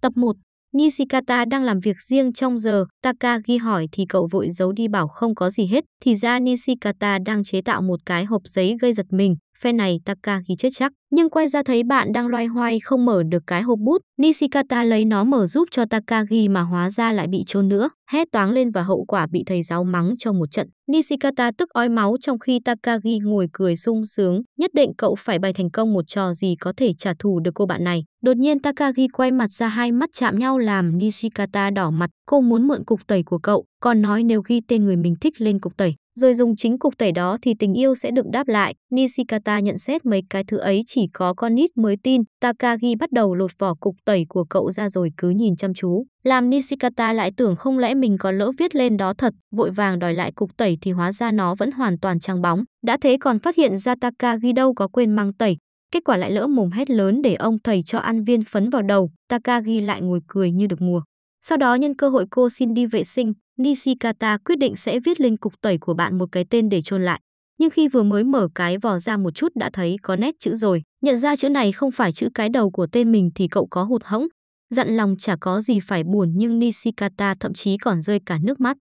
Tập 1 Nishikata đang làm việc riêng trong giờ, Taka ghi hỏi thì cậu vội giấu đi bảo không có gì hết, thì ra Nishikata đang chế tạo một cái hộp giấy gây giật mình, phe này Taka ghi chết chắc. Nhưng quay ra thấy bạn đang loay hoay không mở được cái hộp bút, Nishikata lấy nó mở giúp cho Takagi mà hóa ra lại bị trôn nữa, hét toáng lên và hậu quả bị thầy giáo mắng cho một trận. Nishikata tức ói máu trong khi Takagi ngồi cười sung sướng, nhất định cậu phải bày thành công một trò gì có thể trả thù được cô bạn này. Đột nhiên Takagi quay mặt ra hai mắt chạm nhau làm Nishikata đỏ mặt, cô muốn mượn cục tẩy của cậu, còn nói nếu ghi tên người mình thích lên cục tẩy, rồi dùng chính cục tẩy đó thì tình yêu sẽ được đáp lại. Nishikata nhận xét mấy cái thứ ấy chỉ có con nít mới tin. Takagi bắt đầu lột vỏ cục tẩy của cậu ra rồi cứ nhìn chăm chú. Làm Nishikata lại tưởng không lẽ mình có lỡ viết lên đó thật, vội vàng đòi lại cục tẩy thì hóa ra nó vẫn hoàn toàn trắng bóng. Đã thế còn phát hiện ra Takagi đâu có quên mang tẩy, kết quả lại lỡ mồm hét lớn để ông thầy cho ăn viên phấn vào đầu, Takagi lại ngồi cười như được mùa. Sau đó nhân cơ hội cô xin đi vệ sinh, Nishikata quyết định sẽ viết lên cục tẩy của bạn một cái tên để chôn lại. Nhưng khi vừa mới mở cái vỏ ra một chút đã thấy có nét chữ rồi, nhận ra chữ này không phải chữ cái đầu của tên mình thì cậu có hụt hẫng. Dặn lòng chả có gì phải buồn nhưng Nishikata thậm chí còn rơi cả nước mắt.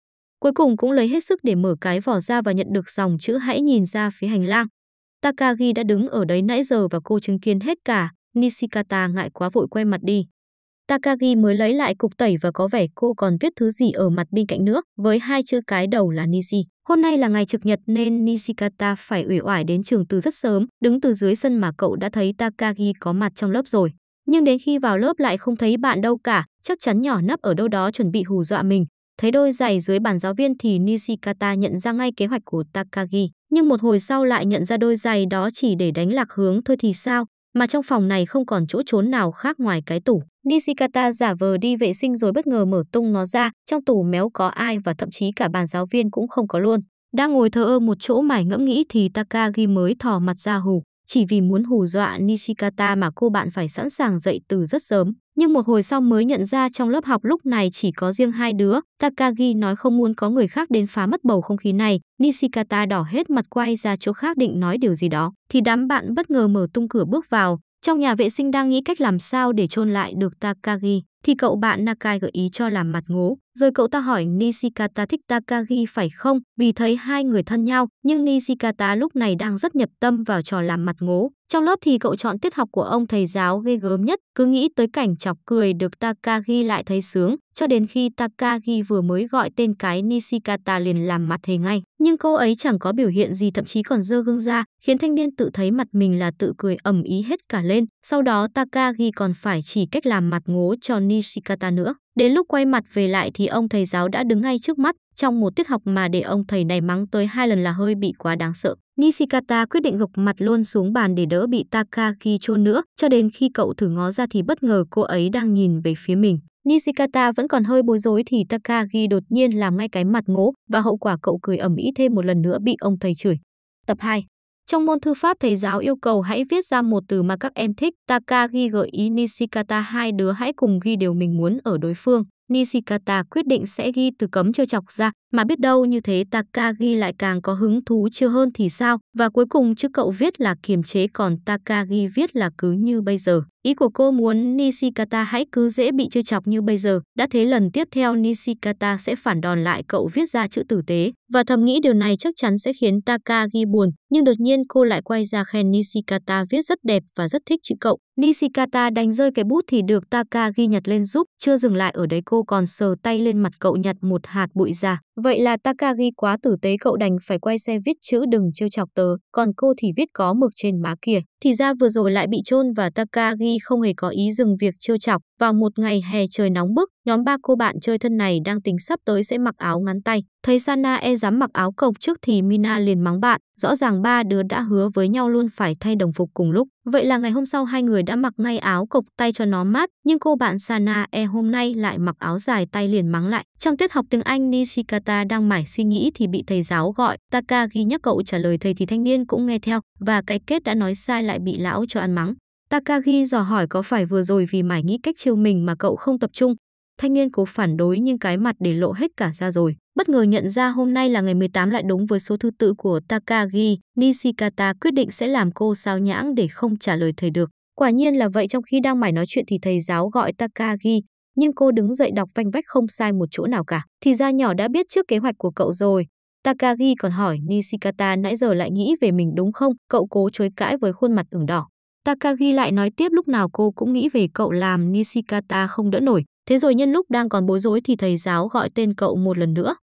Cuối cùng cũng lấy hết sức để mở cái vỏ ra và nhận được dòng chữ hãy nhìn ra phía hành lang. Takagi đã đứng ở đấy nãy giờ và cô chứng kiến hết cả. Nishikata ngại quá vội quay mặt đi. Takagi mới lấy lại cục tẩy và có vẻ cô còn viết thứ gì ở mặt bên cạnh nữa, với hai chữ cái đầu là Nishi. Hôm nay là ngày trực nhật nên Nishikata phải ủy oải đến trường từ rất sớm, đứng từ dưới sân mà cậu đã thấy Takagi có mặt trong lớp rồi. Nhưng đến khi vào lớp lại không thấy bạn đâu cả, chắc chắn nhỏ nấp ở đâu đó chuẩn bị hù dọa mình. Thấy đôi giày dưới bàn giáo viên thì Nishikata nhận ra ngay kế hoạch của Takagi. Nhưng một hồi sau lại nhận ra đôi giày đó chỉ để đánh lạc hướng thôi thì sao, mà trong phòng này không còn chỗ trốn nào khác ngoài cái tủ. Nishikata giả vờ đi vệ sinh rồi bất ngờ mở tung nó ra, trong tủ méo có ai và thậm chí cả bàn giáo viên cũng không có luôn. Đang ngồi thờ ơ một chỗ mải ngẫm nghĩ thì Takagi mới thò mặt ra hù chỉ vì muốn hù dọa Nishikata mà cô bạn phải sẵn sàng dậy từ rất sớm. Nhưng một hồi sau mới nhận ra trong lớp học lúc này chỉ có riêng hai đứa, Takagi nói không muốn có người khác đến phá mất bầu không khí này, Nishikata đỏ hết mặt quay ra chỗ khác định nói điều gì đó, thì đám bạn bất ngờ mở tung cửa bước vào, trong nhà vệ sinh đang nghĩ cách làm sao để chôn lại được Takagi, thì cậu bạn Nakai gợi ý cho làm mặt ngố, rồi cậu ta hỏi Nishikata thích Takagi phải không, vì thấy hai người thân nhau, nhưng Nishikata lúc này đang rất nhập tâm vào trò làm mặt ngố. Trong lớp thì cậu chọn tiết học của ông thầy giáo ghê gớm nhất, cứ nghĩ tới cảnh chọc cười được Takagi lại thấy sướng, cho đến khi Takagi vừa mới gọi tên cái Nishikata liền làm mặt thề ngay. Nhưng cô ấy chẳng có biểu hiện gì thậm chí còn dơ gương ra, khiến thanh niên tự thấy mặt mình là tự cười ẩm ý hết cả lên. Sau đó Takagi còn phải chỉ cách làm mặt ngố cho Nishikata nữa. Đến lúc quay mặt về lại thì ông thầy giáo đã đứng ngay trước mắt, trong một tiết học mà để ông thầy này mắng tới hai lần là hơi bị quá đáng sợ. Nishikata quyết định gục mặt luôn xuống bàn để đỡ bị Takagi chôn nữa, cho đến khi cậu thử ngó ra thì bất ngờ cô ấy đang nhìn về phía mình. Nishikata vẫn còn hơi bối rối thì Takagi đột nhiên làm ngay cái mặt ngố và hậu quả cậu cười ẩm ĩ thêm một lần nữa bị ông thầy chửi. Tập 2 Trong môn thư pháp thầy giáo yêu cầu hãy viết ra một từ mà các em thích. Takagi gợi ý Nishikata hai đứa hãy cùng ghi điều mình muốn ở đối phương. Nishikata quyết định sẽ ghi từ cấm trêu chọc ra, mà biết đâu như thế Takagi lại càng có hứng thú chưa hơn thì sao, và cuối cùng chữ cậu viết là kiềm chế còn Takagi viết là cứ như bây giờ. Ý của cô muốn Nishikata hãy cứ dễ bị trêu chọc như bây giờ, đã thế lần tiếp theo Nishikata sẽ phản đòn lại cậu viết ra chữ tử tế, và thầm nghĩ điều này chắc chắn sẽ khiến Takagi buồn, nhưng đột nhiên cô lại quay ra khen Nishikata viết rất đẹp và rất thích chữ cậu, Nishikata đánh rơi cái bút thì được Taka ghi nhặt lên giúp, chưa dừng lại ở đấy cô còn sờ tay lên mặt cậu nhặt một hạt bụi ra. Vậy là Takagi quá tử tế cậu đành phải quay xe viết chữ đừng trêu chọc tớ, còn cô thì viết có mực trên má kia. Thì ra vừa rồi lại bị chôn và Takagi không hề có ý dừng việc trêu chọc. Vào một ngày hè trời nóng bức, nhóm ba cô bạn chơi thân này đang tính sắp tới sẽ mặc áo ngắn tay. Thấy Sana e dám mặc áo cộc trước thì Mina liền mắng bạn. Rõ ràng ba đứa đã hứa với nhau luôn phải thay đồng phục cùng lúc. Vậy là ngày hôm sau hai người đã mặc ngay áo cộc tay cho nó mát, nhưng cô bạn Sana e hôm nay lại mặc áo dài tay liền mắng lại. Trong tiết học tiếng Anh Nishikata ta đang mải suy nghĩ thì bị thầy giáo gọi. Takagi nhắc cậu trả lời thầy thì thanh niên cũng nghe theo và cái kết đã nói sai lại bị lão cho ăn mắng. Takagi dò hỏi có phải vừa rồi vì mải nghĩ cách trêu mình mà cậu không tập trung. Thanh niên cố phản đối nhưng cái mặt để lộ hết cả ra rồi. Bất ngờ nhận ra hôm nay là ngày 18 lại đúng với số thứ tự của Takagi, Nishikata quyết định sẽ làm cô sao nhãng để không trả lời thầy được. Quả nhiên là vậy trong khi đang mải nói chuyện thì thầy giáo gọi Takagi, nhưng cô đứng dậy đọc vanh vách không sai một chỗ nào cả. Thì ra nhỏ đã biết trước kế hoạch của cậu rồi. Takagi còn hỏi Nishikata nãy giờ lại nghĩ về mình đúng không? Cậu cố chối cãi với khuôn mặt ửng đỏ. Takagi lại nói tiếp lúc nào cô cũng nghĩ về cậu làm Nishikata không đỡ nổi. Thế rồi nhân lúc đang còn bối rối thì thầy giáo gọi tên cậu một lần nữa.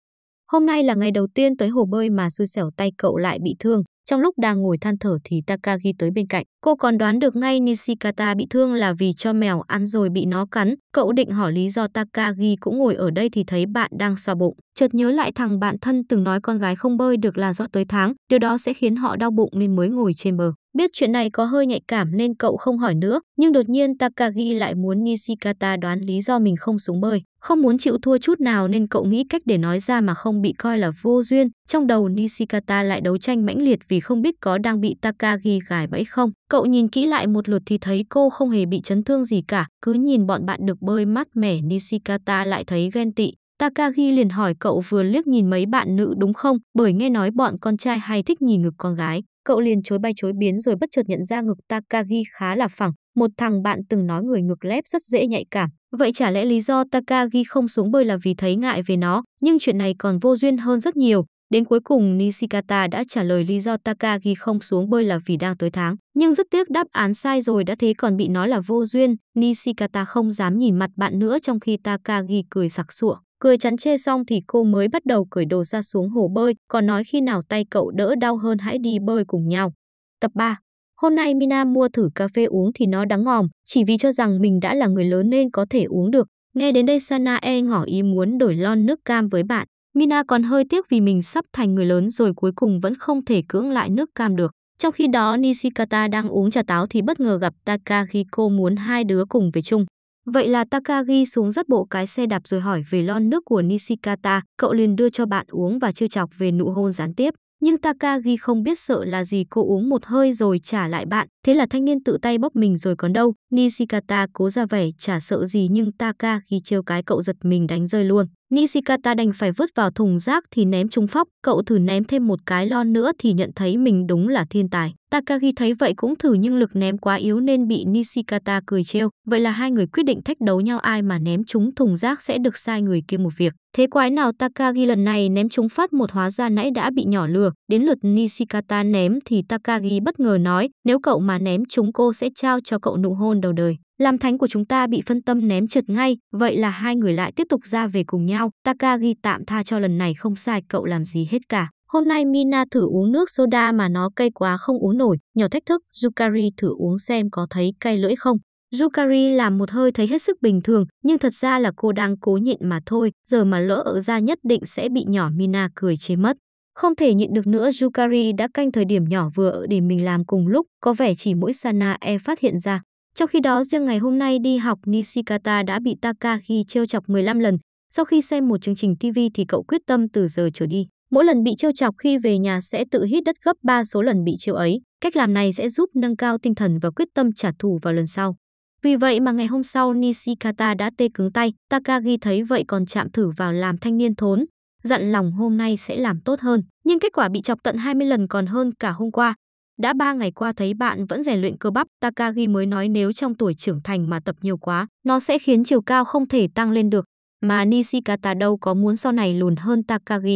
Hôm nay là ngày đầu tiên tới hồ bơi mà xui xẻo tay cậu lại bị thương. Trong lúc đang ngồi than thở thì Takagi tới bên cạnh. Cô còn đoán được ngay Nishikata bị thương là vì cho mèo ăn rồi bị nó cắn. Cậu định hỏi lý do Takagi cũng ngồi ở đây thì thấy bạn đang xoa bụng. Chợt nhớ lại thằng bạn thân từng nói con gái không bơi được là do tới tháng. Điều đó sẽ khiến họ đau bụng nên mới ngồi trên bờ. Biết chuyện này có hơi nhạy cảm nên cậu không hỏi nữa, nhưng đột nhiên Takagi lại muốn Nishikata đoán lý do mình không xuống bơi. Không muốn chịu thua chút nào nên cậu nghĩ cách để nói ra mà không bị coi là vô duyên. Trong đầu Nishikata lại đấu tranh mãnh liệt vì không biết có đang bị Takagi gài bẫy không. Cậu nhìn kỹ lại một lượt thì thấy cô không hề bị chấn thương gì cả. Cứ nhìn bọn bạn được bơi mát mẻ Nishikata lại thấy ghen tị. Takagi liền hỏi cậu vừa liếc nhìn mấy bạn nữ đúng không, bởi nghe nói bọn con trai hay thích nhìn ngực con gái. Cậu liền chối bay chối biến rồi bất chợt nhận ra ngực Takagi khá là phẳng, một thằng bạn từng nói người ngực lép rất dễ nhạy cảm. Vậy chả lẽ lý do Takagi không xuống bơi là vì thấy ngại về nó, nhưng chuyện này còn vô duyên hơn rất nhiều. Đến cuối cùng Nishikata đã trả lời lý do Takagi không xuống bơi là vì đang tới tháng. Nhưng rất tiếc đáp án sai rồi đã thế còn bị nói là vô duyên, Nishikata không dám nhìn mặt bạn nữa trong khi Takagi cười sặc sụa. Cười chắn chê xong thì cô mới bắt đầu cởi đồ ra xuống hồ bơi, còn nói khi nào tay cậu đỡ đau hơn hãy đi bơi cùng nhau. Tập 3 Hôm nay Mina mua thử cà phê uống thì nó đắng ngòm, chỉ vì cho rằng mình đã là người lớn nên có thể uống được. Nghe đến đây Sana e ngỏ ý muốn đổi lon nước cam với bạn. Mina còn hơi tiếc vì mình sắp thành người lớn rồi cuối cùng vẫn không thể cưỡng lại nước cam được. Trong khi đó Nishikata đang uống trà táo thì bất ngờ gặp Takahiko muốn hai đứa cùng về chung. Vậy là Takagi xuống dắt bộ cái xe đạp rồi hỏi về lon nước của Nishikata, cậu liền đưa cho bạn uống và trêu chọc về nụ hôn gián tiếp. Nhưng Takagi không biết sợ là gì cô uống một hơi rồi trả lại bạn, thế là thanh niên tự tay bóp mình rồi còn đâu. Nishikata cố ra vẻ chả sợ gì nhưng Takagi trêu cái cậu giật mình đánh rơi luôn. Nishikata đành phải vứt vào thùng rác thì ném trúng phóc, cậu thử ném thêm một cái lon nữa thì nhận thấy mình đúng là thiên tài. Takagi thấy vậy cũng thử nhưng lực ném quá yếu nên bị Nishikata cười trêu. Vậy là hai người quyết định thách đấu nhau ai mà ném trúng thùng rác sẽ được sai người kia một việc. Thế quái nào Takagi lần này ném trúng phát một hóa ra nãy đã bị nhỏ lừa. Đến lượt Nishikata ném thì Takagi bất ngờ nói nếu cậu mà ném trúng cô sẽ trao cho cậu nụ hôn đầu đời. Làm thánh của chúng ta bị phân tâm ném trượt ngay, vậy là hai người lại tiếp tục ra về cùng nhau. Takagi tạm tha cho lần này không sai cậu làm gì hết cả. Hôm nay Mina thử uống nước soda mà nó cay quá không uống nổi, nhỏ thách thức, Yukari thử uống xem có thấy cay lưỡi không. Yukari làm một hơi thấy hết sức bình thường, nhưng thật ra là cô đang cố nhịn mà thôi, giờ mà lỡ ở ra nhất định sẽ bị nhỏ Mina cười chế mất. Không thể nhịn được nữa, Yukari đã canh thời điểm nhỏ vừa ở để mình làm cùng lúc, có vẻ chỉ mỗi Sana e phát hiện ra, trong khi đó, riêng ngày hôm nay đi học Nishikata đã bị Takagi trêu chọc 15 lần. Sau khi xem một chương trình TV thì cậu quyết tâm từ giờ trở đi. Mỗi lần bị trêu chọc khi về nhà sẽ tự hít đất gấp 3 số lần bị trêu ấy. Cách làm này sẽ giúp nâng cao tinh thần và quyết tâm trả thù vào lần sau. Vì vậy mà ngày hôm sau Nishikata đã tê cứng tay, Takagi thấy vậy còn chạm thử vào làm thanh niên thốn, dặn lòng hôm nay sẽ làm tốt hơn. Nhưng kết quả bị chọc tận 20 lần còn hơn cả hôm qua, đã ba ngày qua thấy bạn vẫn rèn luyện cơ bắp, Takagi mới nói nếu trong tuổi trưởng thành mà tập nhiều quá, nó sẽ khiến chiều cao không thể tăng lên được, mà Nishikata đâu có muốn sau này lùn hơn Takagi.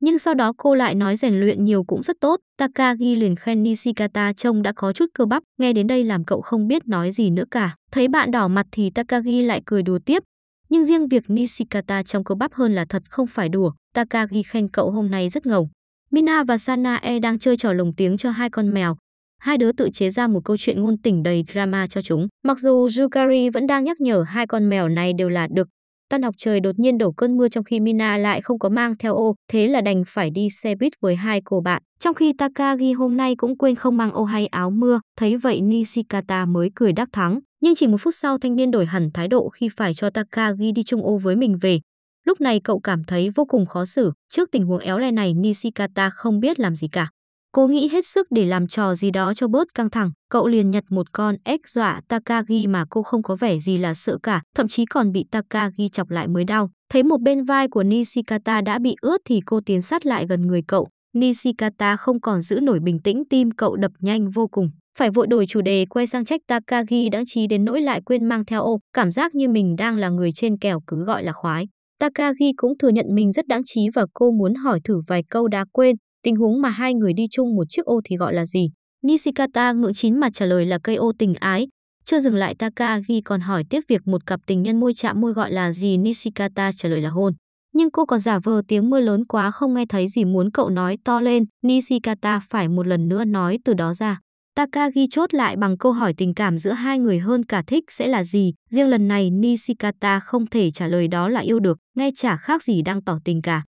Nhưng sau đó cô lại nói rèn luyện nhiều cũng rất tốt, Takagi liền khen Nishikata trông đã có chút cơ bắp, nghe đến đây làm cậu không biết nói gì nữa cả. Thấy bạn đỏ mặt thì Takagi lại cười đùa tiếp. Nhưng riêng việc Nishikata trông cơ bắp hơn là thật không phải đùa, Takagi khen cậu hôm nay rất ngầu. Mina và Sana E đang chơi trò lồng tiếng cho hai con ừ. mèo. Hai đứa tự chế ra một câu chuyện ngôn tình đầy drama cho chúng. Mặc dù Yukari vẫn đang nhắc nhở hai con mèo này đều là được. Tan học trời đột nhiên đổ cơn mưa trong khi Mina lại không có mang theo ô, thế là đành phải đi xe buýt với hai cô bạn. Trong khi Takagi hôm nay cũng quên không mang ô hay áo mưa, thấy vậy Nishikata mới cười đắc thắng. Nhưng chỉ một phút sau thanh niên đổi hẳn thái độ khi phải cho Takagi đi chung ô với mình về. Lúc này cậu cảm thấy vô cùng khó xử, trước tình huống éo le này Nishikata không biết làm gì cả. Cố nghĩ hết sức để làm trò gì đó cho bớt căng thẳng, cậu liền nhặt một con ếch dọa Takagi mà cô không có vẻ gì là sợ cả, thậm chí còn bị Takagi chọc lại mới đau. Thấy một bên vai của Nishikata đã bị ướt thì cô tiến sát lại gần người cậu. Nishikata không còn giữ nổi bình tĩnh tim cậu đập nhanh vô cùng. Phải vội đổi chủ đề quay sang trách Takagi đã trí đến nỗi lại quên mang theo ô, cảm giác như mình đang là người trên kèo cứ gọi là khoái. Takagi cũng thừa nhận mình rất đáng trí và cô muốn hỏi thử vài câu đã quên, tình huống mà hai người đi chung một chiếc ô thì gọi là gì. Nishikata ngưỡng chín mặt trả lời là cây ô tình ái. Chưa dừng lại Takagi còn hỏi tiếp việc một cặp tình nhân môi chạm môi gọi là gì Nishikata trả lời là hôn. Nhưng cô còn giả vờ tiếng mưa lớn quá không nghe thấy gì muốn cậu nói to lên, Nishikata phải một lần nữa nói từ đó ra. Takagi chốt lại bằng câu hỏi tình cảm giữa hai người hơn cả thích sẽ là gì. Riêng lần này Nishikata không thể trả lời đó là yêu được, nghe chả khác gì đang tỏ tình cả.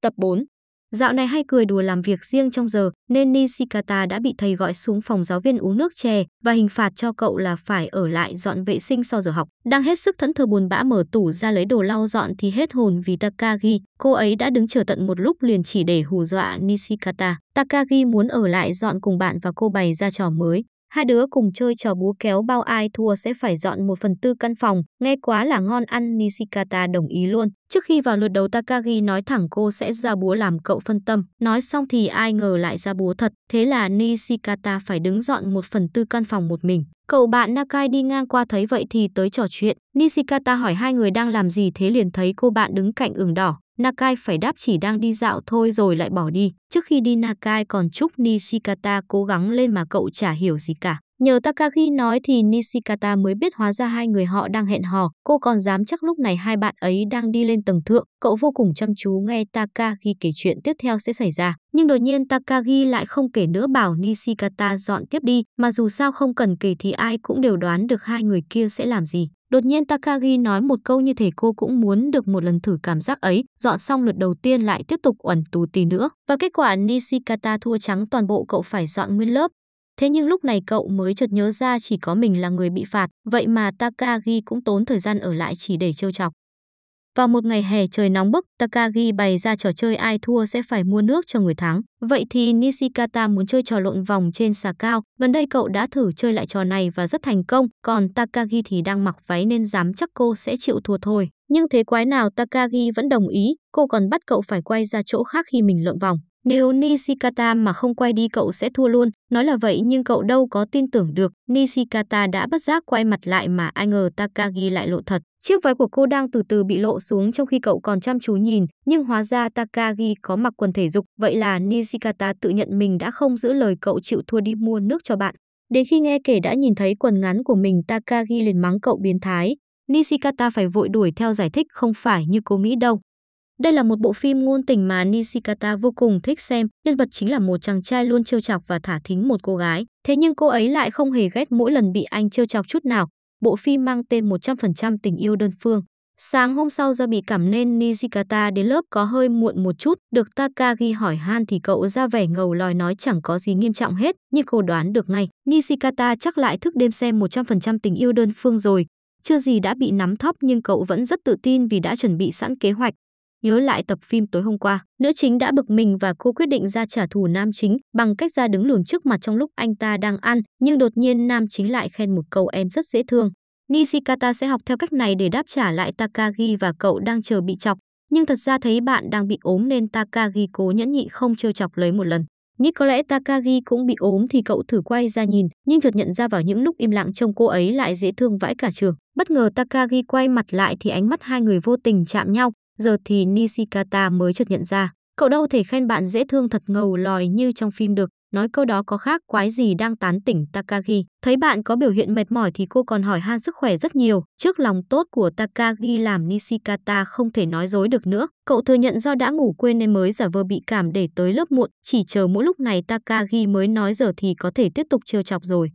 Tập 4 Dạo này hay cười đùa làm việc riêng trong giờ nên Nishikata đã bị thầy gọi xuống phòng giáo viên uống nước chè và hình phạt cho cậu là phải ở lại dọn vệ sinh sau giờ học. Đang hết sức thẫn thờ buồn bã mở tủ ra lấy đồ lau dọn thì hết hồn vì Takagi. Cô ấy đã đứng chờ tận một lúc liền chỉ để hù dọa Nishikata. Takagi muốn ở lại dọn cùng bạn và cô bày ra trò mới. Hai đứa cùng chơi trò búa kéo bao ai thua sẽ phải dọn một phần tư căn phòng. Nghe quá là ngon ăn Nishikata đồng ý luôn. Trước khi vào lượt đấu Takagi nói thẳng cô sẽ ra búa làm cậu phân tâm. Nói xong thì ai ngờ lại ra búa thật. Thế là Nishikata phải đứng dọn một phần tư căn phòng một mình. Cậu bạn Nakai đi ngang qua thấy vậy thì tới trò chuyện. Nishikata hỏi hai người đang làm gì thế liền thấy cô bạn đứng cạnh ửng đỏ. Nakai phải đáp chỉ đang đi dạo thôi rồi lại bỏ đi. Trước khi đi Nakai còn chúc Nishikata cố gắng lên mà cậu chả hiểu gì cả. Nhờ Takagi nói thì Nishikata mới biết hóa ra hai người họ đang hẹn hò, cô còn dám chắc lúc này hai bạn ấy đang đi lên tầng thượng, cậu vô cùng chăm chú nghe Takagi kể chuyện tiếp theo sẽ xảy ra. Nhưng đột nhiên Takagi lại không kể nữa bảo Nishikata dọn tiếp đi, mà dù sao không cần kể thì ai cũng đều đoán được hai người kia sẽ làm gì. Đột nhiên Takagi nói một câu như thể cô cũng muốn được một lần thử cảm giác ấy, dọn xong lượt đầu tiên lại tiếp tục uẩn tù tì nữa. Và kết quả Nishikata thua trắng toàn bộ cậu phải dọn nguyên lớp, Thế nhưng lúc này cậu mới chợt nhớ ra chỉ có mình là người bị phạt, vậy mà Takagi cũng tốn thời gian ở lại chỉ để trêu chọc. Vào một ngày hè trời nóng bức, Takagi bày ra trò chơi ai thua sẽ phải mua nước cho người thắng. Vậy thì Nishikata muốn chơi trò lộn vòng trên xà cao, gần đây cậu đã thử chơi lại trò này và rất thành công, còn Takagi thì đang mặc váy nên dám chắc cô sẽ chịu thua thôi. Nhưng thế quái nào Takagi vẫn đồng ý, cô còn bắt cậu phải quay ra chỗ khác khi mình lộn vòng. Nếu Nishikata mà không quay đi cậu sẽ thua luôn, nói là vậy nhưng cậu đâu có tin tưởng được, Nishikata đã bất giác quay mặt lại mà ai ngờ Takagi lại lộ thật. Chiếc váy của cô đang từ từ bị lộ xuống trong khi cậu còn chăm chú nhìn, nhưng hóa ra Takagi có mặc quần thể dục, vậy là Nishikata tự nhận mình đã không giữ lời cậu chịu thua đi mua nước cho bạn. Đến khi nghe kể đã nhìn thấy quần ngắn của mình Takagi liền mắng cậu biến thái. Nishikata phải vội đuổi theo giải thích không phải như cô nghĩ đâu. Đây là một bộ phim ngôn tình mà Nishikata vô cùng thích xem, nhân vật chính là một chàng trai luôn trêu chọc và thả thính một cô gái. Thế nhưng cô ấy lại không hề ghét mỗi lần bị anh trêu chọc chút nào. Bộ phim mang tên 100% tình yêu đơn phương. Sáng hôm sau do bị cảm nên Nishikata đến lớp có hơi muộn một chút, được Takagi hỏi han thì cậu ra vẻ ngầu lòi nói chẳng có gì nghiêm trọng hết, như cô đoán được ngay. Nishikata chắc lại thức đêm xem 100% tình yêu đơn phương rồi. Chưa gì đã bị nắm thóp nhưng cậu vẫn rất tự tin vì đã chuẩn bị sẵn kế hoạch. Nhớ lại tập phim tối hôm qua, nữ chính đã bực mình và cô quyết định ra trả thù nam chính bằng cách ra đứng lùm trước mặt trong lúc anh ta đang ăn, nhưng đột nhiên nam chính lại khen một câu em rất dễ thương. Nishikata sẽ học theo cách này để đáp trả lại Takagi và cậu đang chờ bị chọc, nhưng thật ra thấy bạn đang bị ốm nên Takagi cố nhẫn nhị không trêu chọc lấy một lần. Nghĩ có lẽ Takagi cũng bị ốm thì cậu thử quay ra nhìn, nhưng chợt nhận ra vào những lúc im lặng trông cô ấy lại dễ thương vãi cả trường. Bất ngờ Takagi quay mặt lại thì ánh mắt hai người vô tình chạm nhau, giờ thì Nishikata mới chợt nhận ra. Cậu đâu thể khen bạn dễ thương thật ngầu lòi như trong phim được, nói câu đó có khác quái gì đang tán tỉnh Takagi. Thấy bạn có biểu hiện mệt mỏi thì cô còn hỏi han sức khỏe rất nhiều. Trước lòng tốt của Takagi làm Nishikata không thể nói dối được nữa. Cậu thừa nhận do đã ngủ quên nên mới giả vờ bị cảm để tới lớp muộn. Chỉ chờ mỗi lúc này Takagi mới nói giờ thì có thể tiếp tục trêu chọc rồi.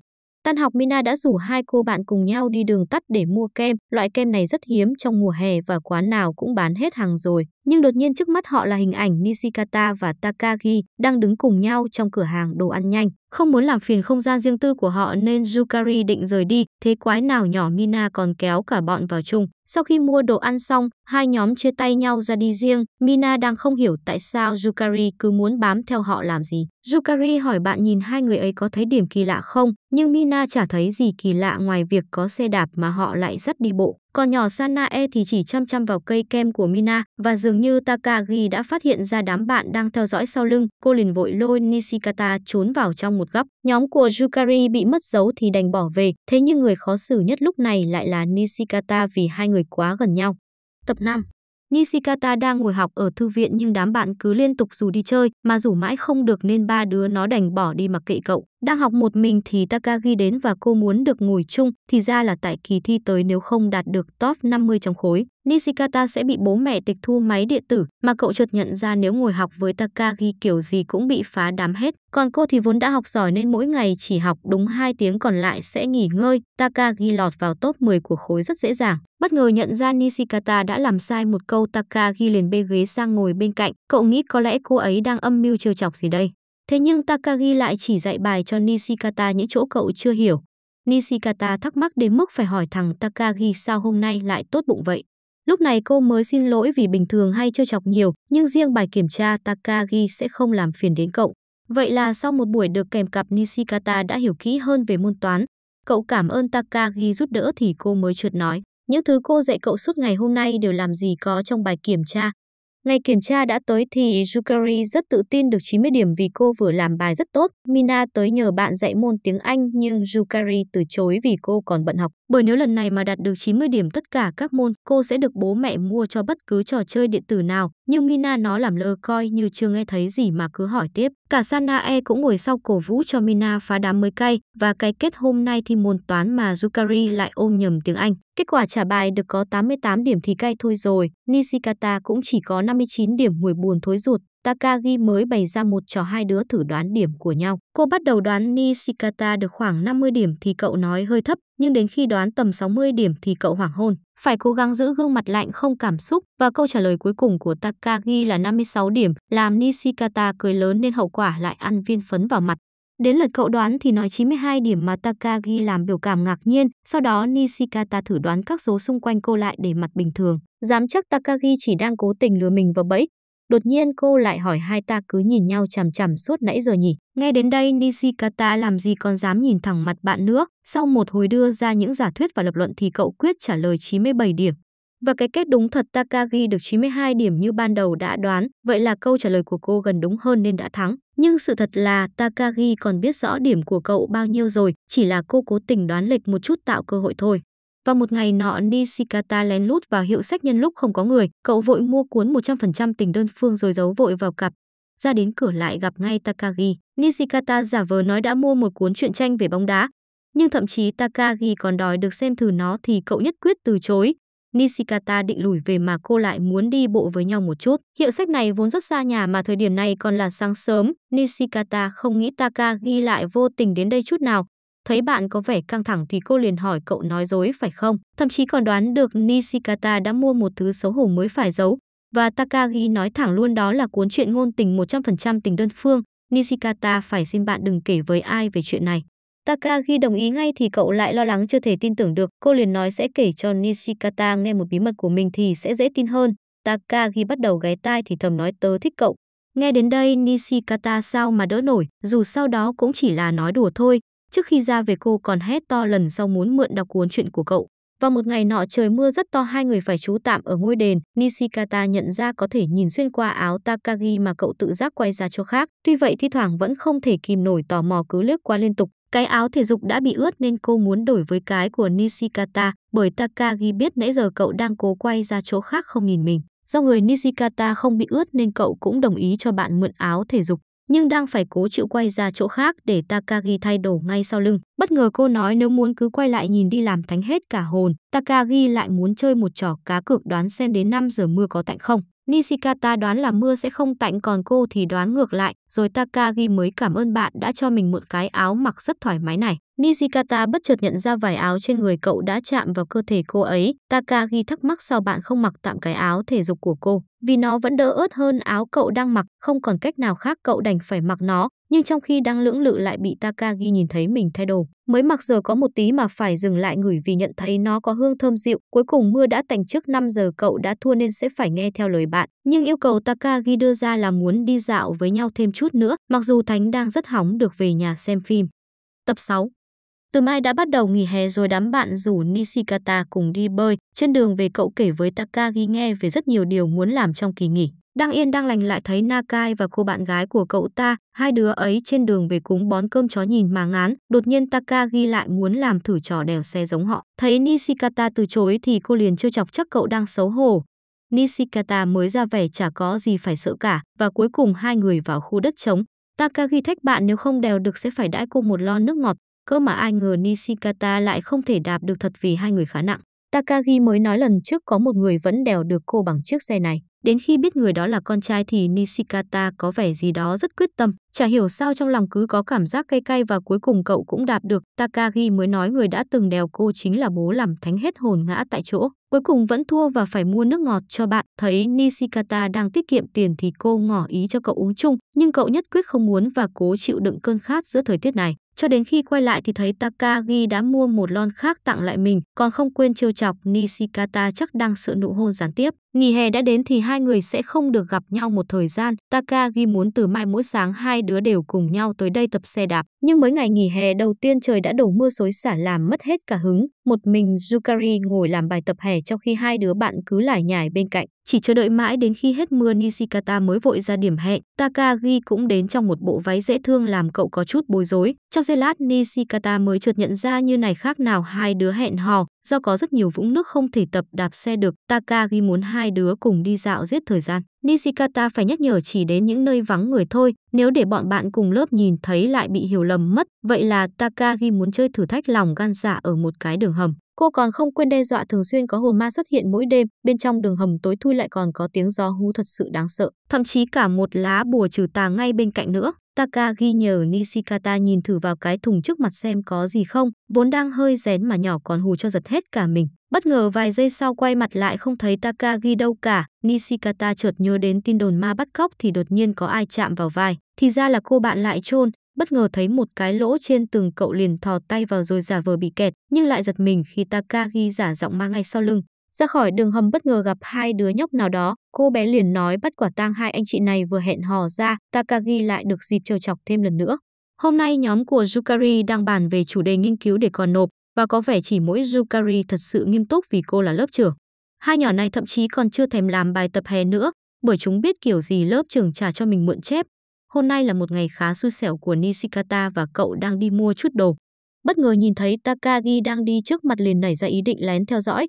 Tan học Mina đã rủ hai cô bạn cùng nhau đi đường tắt để mua kem. Loại kem này rất hiếm trong mùa hè và quán nào cũng bán hết hàng rồi. Nhưng đột nhiên trước mắt họ là hình ảnh Nishikata và Takagi đang đứng cùng nhau trong cửa hàng đồ ăn nhanh. Không muốn làm phiền không gian riêng tư của họ nên Yukari định rời đi, thế quái nào nhỏ Mina còn kéo cả bọn vào chung. Sau khi mua đồ ăn xong, hai nhóm chia tay nhau ra đi riêng. Mina đang không hiểu tại sao Yukari cứ muốn bám theo họ làm gì. Yukari hỏi bạn nhìn hai người ấy có thấy điểm kỳ lạ không, nhưng Mina chả thấy gì kỳ lạ ngoài việc có xe đạp mà họ lại rất đi bộ. Còn nhỏ Sanae thì chỉ chăm chăm vào cây kem của Mina và dường như Takagi đã phát hiện ra đám bạn đang theo dõi sau lưng. Cô liền vội lôi Nishikata trốn vào trong một góc. Nhóm của Yukari bị mất dấu thì đành bỏ về. Thế nhưng người khó xử nhất lúc này lại là Nishikata vì hai người quá gần nhau. Tập 5 Nishikata đang ngồi học ở thư viện nhưng đám bạn cứ liên tục rủ đi chơi mà rủ mãi không được nên ba đứa nó đành bỏ đi mặc kệ cậu. Đang học một mình thì Takagi đến và cô muốn được ngồi chung, thì ra là tại kỳ thi tới nếu không đạt được top 50 trong khối, Nishikata sẽ bị bố mẹ tịch thu máy điện tử, mà cậu chợt nhận ra nếu ngồi học với Takagi kiểu gì cũng bị phá đám hết. Còn cô thì vốn đã học giỏi nên mỗi ngày chỉ học đúng 2 tiếng còn lại sẽ nghỉ ngơi. Takagi lọt vào top 10 của khối rất dễ dàng. Bất ngờ nhận ra Nishikata đã làm sai một câu Takagi liền bê ghế sang ngồi bên cạnh. Cậu nghĩ có lẽ cô ấy đang âm mưu trêu chọc gì đây. Thế nhưng Takagi lại chỉ dạy bài cho Nishikata những chỗ cậu chưa hiểu. Nishikata thắc mắc đến mức phải hỏi thằng Takagi sao hôm nay lại tốt bụng vậy. Lúc này cô mới xin lỗi vì bình thường hay trêu chọc nhiều, nhưng riêng bài kiểm tra Takagi sẽ không làm phiền đến cậu. Vậy là sau một buổi được kèm cặp Nishikata đã hiểu kỹ hơn về môn toán, cậu cảm ơn Takagi giúp đỡ thì cô mới trượt nói. Những thứ cô dạy cậu suốt ngày hôm nay đều làm gì có trong bài kiểm tra, Ngày kiểm tra đã tới thì Yukari rất tự tin được 90 điểm vì cô vừa làm bài rất tốt. Mina tới nhờ bạn dạy môn tiếng Anh nhưng Yukari từ chối vì cô còn bận học. Bởi nếu lần này mà đạt được 90 điểm tất cả các môn, cô sẽ được bố mẹ mua cho bất cứ trò chơi điện tử nào. Nhưng Mina nó làm lơ coi như chưa nghe thấy gì mà cứ hỏi tiếp. Cả Sanae cũng ngồi sau cổ vũ cho Mina phá đám mới cay và cái kết hôm nay thì môn toán mà Yukari lại ôm nhầm tiếng Anh. Kết quả trả bài được có 88 điểm thì cay thôi rồi, Nishikata cũng chỉ có 59 điểm hồi buồn thối ruột Takagi mới bày ra một trò hai đứa thử đoán điểm của nhau. Cô bắt đầu đoán Nishikata được khoảng 50 điểm thì cậu nói hơi thấp, nhưng đến khi đoán tầm 60 điểm thì cậu hoảng hôn. Phải cố gắng giữ gương mặt lạnh không cảm xúc và câu trả lời cuối cùng của Takagi là 56 điểm, làm Nishikata cười lớn nên hậu quả lại ăn viên phấn vào mặt. Đến lượt cậu đoán thì nói 92 điểm mà Takagi làm biểu cảm ngạc nhiên, sau đó Nishikata thử đoán các số xung quanh cô lại để mặt bình thường. Dám chắc Takagi chỉ đang cố tình lừa mình vào bẫy, Đột nhiên cô lại hỏi hai ta cứ nhìn nhau chằm chằm suốt nãy giờ nhỉ. Nghe đến đây Nishikata làm gì còn dám nhìn thẳng mặt bạn nữa. Sau một hồi đưa ra những giả thuyết và lập luận thì cậu quyết trả lời 97 điểm. Và cái kết đúng thật Takagi được 92 điểm như ban đầu đã đoán, vậy là câu trả lời của cô gần đúng hơn nên đã thắng. Nhưng sự thật là Takagi còn biết rõ điểm của cậu bao nhiêu rồi, chỉ là cô cố tình đoán lệch một chút tạo cơ hội thôi. Và một ngày nọ Nishikata lén lút vào hiệu sách nhân lúc không có người, cậu vội mua cuốn 100% tình đơn phương rồi giấu vội vào cặp. Ra đến cửa lại gặp ngay Takagi. Nishikata giả vờ nói đã mua một cuốn truyện tranh về bóng đá. Nhưng thậm chí Takagi còn đòi được xem thử nó thì cậu nhất quyết từ chối. Nishikata định lùi về mà cô lại muốn đi bộ với nhau một chút. Hiệu sách này vốn rất xa nhà mà thời điểm này còn là sáng sớm, Nishikata không nghĩ Takagi lại vô tình đến đây chút nào, Thấy bạn có vẻ căng thẳng thì cô liền hỏi cậu nói dối phải không? Thậm chí còn đoán được Nishikata đã mua một thứ xấu hổ mới phải giấu. Và Takagi nói thẳng luôn đó là cuốn truyện ngôn tình 100% tình đơn phương. Nishikata phải xin bạn đừng kể với ai về chuyện này. Takagi đồng ý ngay thì cậu lại lo lắng chưa thể tin tưởng được. Cô liền nói sẽ kể cho Nishikata nghe một bí mật của mình thì sẽ dễ tin hơn. Takagi bắt đầu ghé tai thì thầm nói tớ thích cậu. Nghe đến đây Nishikata sao mà đỡ nổi, dù sau đó cũng chỉ là nói đùa thôi, Trước khi ra về cô còn hét to lần sau muốn mượn đọc cuốn chuyện của cậu. Vào một ngày nọ trời mưa rất to hai người phải trú tạm ở ngôi đền, Nishikata nhận ra có thể nhìn xuyên qua áo Takagi mà cậu tự giác quay ra chỗ khác. Tuy vậy thi thoảng vẫn không thể kìm nổi tò mò cứ lướt qua liên tục. Cái áo thể dục đã bị ướt nên cô muốn đổi với cái của Nishikata bởi Takagi biết nãy giờ cậu đang cố quay ra chỗ khác không nhìn mình. Do người Nishikata không bị ướt nên cậu cũng đồng ý cho bạn mượn áo thể dục nhưng đang phải cố chịu quay ra chỗ khác để Takagi thay đổi ngay sau lưng. Bất ngờ cô nói nếu muốn cứ quay lại nhìn đi làm thánh hết cả hồn, Takagi lại muốn chơi một trò cá cược đoán xem đến 5 giờ mưa có tạnh không. Nishikata đoán là mưa sẽ không tạnh còn cô thì đoán ngược lại, rồi Takagi mới cảm ơn bạn đã cho mình một cái áo mặc rất thoải mái này. Nishikata bất chợt nhận ra vải áo trên người cậu đã chạm vào cơ thể cô ấy. Takagi thắc mắc sao bạn không mặc tạm cái áo thể dục của cô. Vì nó vẫn đỡ ớt hơn áo cậu đang mặc, không còn cách nào khác cậu đành phải mặc nó nhưng trong khi đang lưỡng lự lại bị Takagi nhìn thấy mình thay đồ. Mới mặc giờ có một tí mà phải dừng lại ngửi vì nhận thấy nó có hương thơm dịu. Cuối cùng mưa đã tạnh trước 5 giờ cậu đã thua nên sẽ phải nghe theo lời bạn. Nhưng yêu cầu Takagi đưa ra là muốn đi dạo với nhau thêm chút nữa, mặc dù Thánh đang rất hóng được về nhà xem phim. Tập 6 từ mai đã bắt đầu nghỉ hè rồi đám bạn rủ Nishikata cùng đi bơi. Trên đường về cậu kể với Takagi nghe về rất nhiều điều muốn làm trong kỳ nghỉ. Đang yên đang lành lại thấy Nakai và cô bạn gái của cậu ta, hai đứa ấy trên đường về cúng bón cơm chó nhìn mà ngán, đột nhiên Takagi lại muốn làm thử trò đèo xe giống họ. Thấy Nishikata từ chối thì cô liền trêu chọc chắc cậu đang xấu hổ. Nishikata mới ra vẻ chả có gì phải sợ cả, và cuối cùng hai người vào khu đất trống. Takagi thách bạn nếu không đèo được sẽ phải đãi cô một lon nước ngọt, cơ mà ai ngờ Nishikata lại không thể đạp được thật vì hai người khá nặng. Takagi mới nói lần trước có một người vẫn đèo được cô bằng chiếc xe này. Đến khi biết người đó là con trai thì Nishikata có vẻ gì đó rất quyết tâm. Chả hiểu sao trong lòng cứ có cảm giác cay cay và cuối cùng cậu cũng đạp được. Takagi mới nói người đã từng đèo cô chính là bố làm thánh hết hồn ngã tại chỗ. Cuối cùng vẫn thua và phải mua nước ngọt cho bạn. Thấy Nishikata đang tiết kiệm tiền thì cô ngỏ ý cho cậu uống chung. Nhưng cậu nhất quyết không muốn và cố chịu đựng cơn khát giữa thời tiết này. Cho đến khi quay lại thì thấy Takagi đã mua một lon khác tặng lại mình, còn không quên trêu chọc Nishikata chắc đang sợ nụ hôn gián tiếp. Nghỉ hè đã đến thì hai người sẽ không được gặp nhau một thời gian. Takagi muốn từ mai mỗi sáng hai đứa đều cùng nhau tới đây tập xe đạp. Nhưng mới ngày nghỉ hè đầu tiên trời đã đổ mưa xối xả làm mất hết cả hứng. Một mình Yukari ngồi làm bài tập hè trong khi hai đứa bạn cứ lải nhải bên cạnh. Chỉ chờ đợi mãi đến khi hết mưa Nishikata mới vội ra điểm hẹn. Takagi cũng đến trong một bộ váy dễ thương làm cậu có chút bối rối. Trong giây lát Nishikata mới chợt nhận ra như này khác nào hai đứa hẹn hò do có rất nhiều vũng nước không thể tập đạp xe được, Takagi muốn hai đứa cùng đi dạo giết thời gian. Nishikata phải nhắc nhở chỉ đến những nơi vắng người thôi, nếu để bọn bạn cùng lớp nhìn thấy lại bị hiểu lầm mất, vậy là Takagi muốn chơi thử thách lòng gan dạ ở một cái đường hầm. Cô còn không quên đe dọa thường xuyên có hồn ma xuất hiện mỗi đêm, bên trong đường hầm tối thui lại còn có tiếng gió hú thật sự đáng sợ, thậm chí cả một lá bùa trừ tà ngay bên cạnh nữa. Taka ghi nhờ Nishikata nhìn thử vào cái thùng trước mặt xem có gì không, vốn đang hơi rén mà nhỏ còn hù cho giật hết cả mình. Bất ngờ vài giây sau quay mặt lại không thấy Taka ghi đâu cả, Nishikata chợt nhớ đến tin đồn ma bắt cóc thì đột nhiên có ai chạm vào vai. Thì ra là cô bạn lại chôn bất ngờ thấy một cái lỗ trên tường cậu liền thò tay vào rồi giả vờ bị kẹt, nhưng lại giật mình khi Taka ghi giả giọng mang ngay sau lưng. Ra khỏi đường hầm bất ngờ gặp hai đứa nhóc nào đó, cô bé liền nói bắt quả tang hai anh chị này vừa hẹn hò ra, Takagi lại được dịp trêu chọc thêm lần nữa. Hôm nay nhóm của Yukari đang bàn về chủ đề nghiên cứu để còn nộp và có vẻ chỉ mỗi Yukari thật sự nghiêm túc vì cô là lớp trưởng. Hai nhỏ này thậm chí còn chưa thèm làm bài tập hè nữa, bởi chúng biết kiểu gì lớp trưởng trả cho mình mượn chép. Hôm nay là một ngày khá xui xẻo của Nishikata và cậu đang đi mua chút đồ. Bất ngờ nhìn thấy Takagi đang đi trước mặt liền nảy ra ý định lén theo dõi,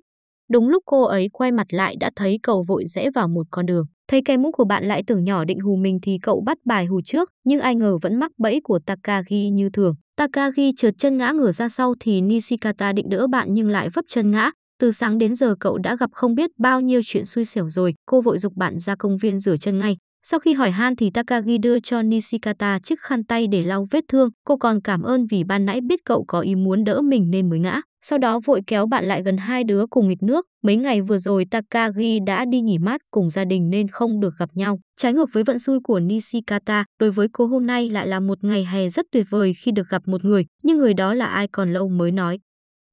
Đúng lúc cô ấy quay mặt lại đã thấy cậu vội rẽ vào một con đường. Thấy cái mũ của bạn lại tưởng nhỏ định hù mình thì cậu bắt bài hù trước, nhưng ai ngờ vẫn mắc bẫy của Takagi như thường. Takagi trượt chân ngã ngửa ra sau thì Nishikata định đỡ bạn nhưng lại vấp chân ngã. Từ sáng đến giờ cậu đã gặp không biết bao nhiêu chuyện xui xẻo rồi, cô vội dục bạn ra công viên rửa chân ngay. Sau khi hỏi han thì Takagi đưa cho Nishikata chiếc khăn tay để lau vết thương, cô còn cảm ơn vì ban nãy biết cậu có ý muốn đỡ mình nên mới ngã sau đó vội kéo bạn lại gần hai đứa cùng nghịch nước. Mấy ngày vừa rồi Takagi đã đi nghỉ mát cùng gia đình nên không được gặp nhau. Trái ngược với vận xui của Nishikata, đối với cô hôm nay lại là một ngày hè rất tuyệt vời khi được gặp một người, nhưng người đó là ai còn lâu mới nói.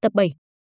Tập 7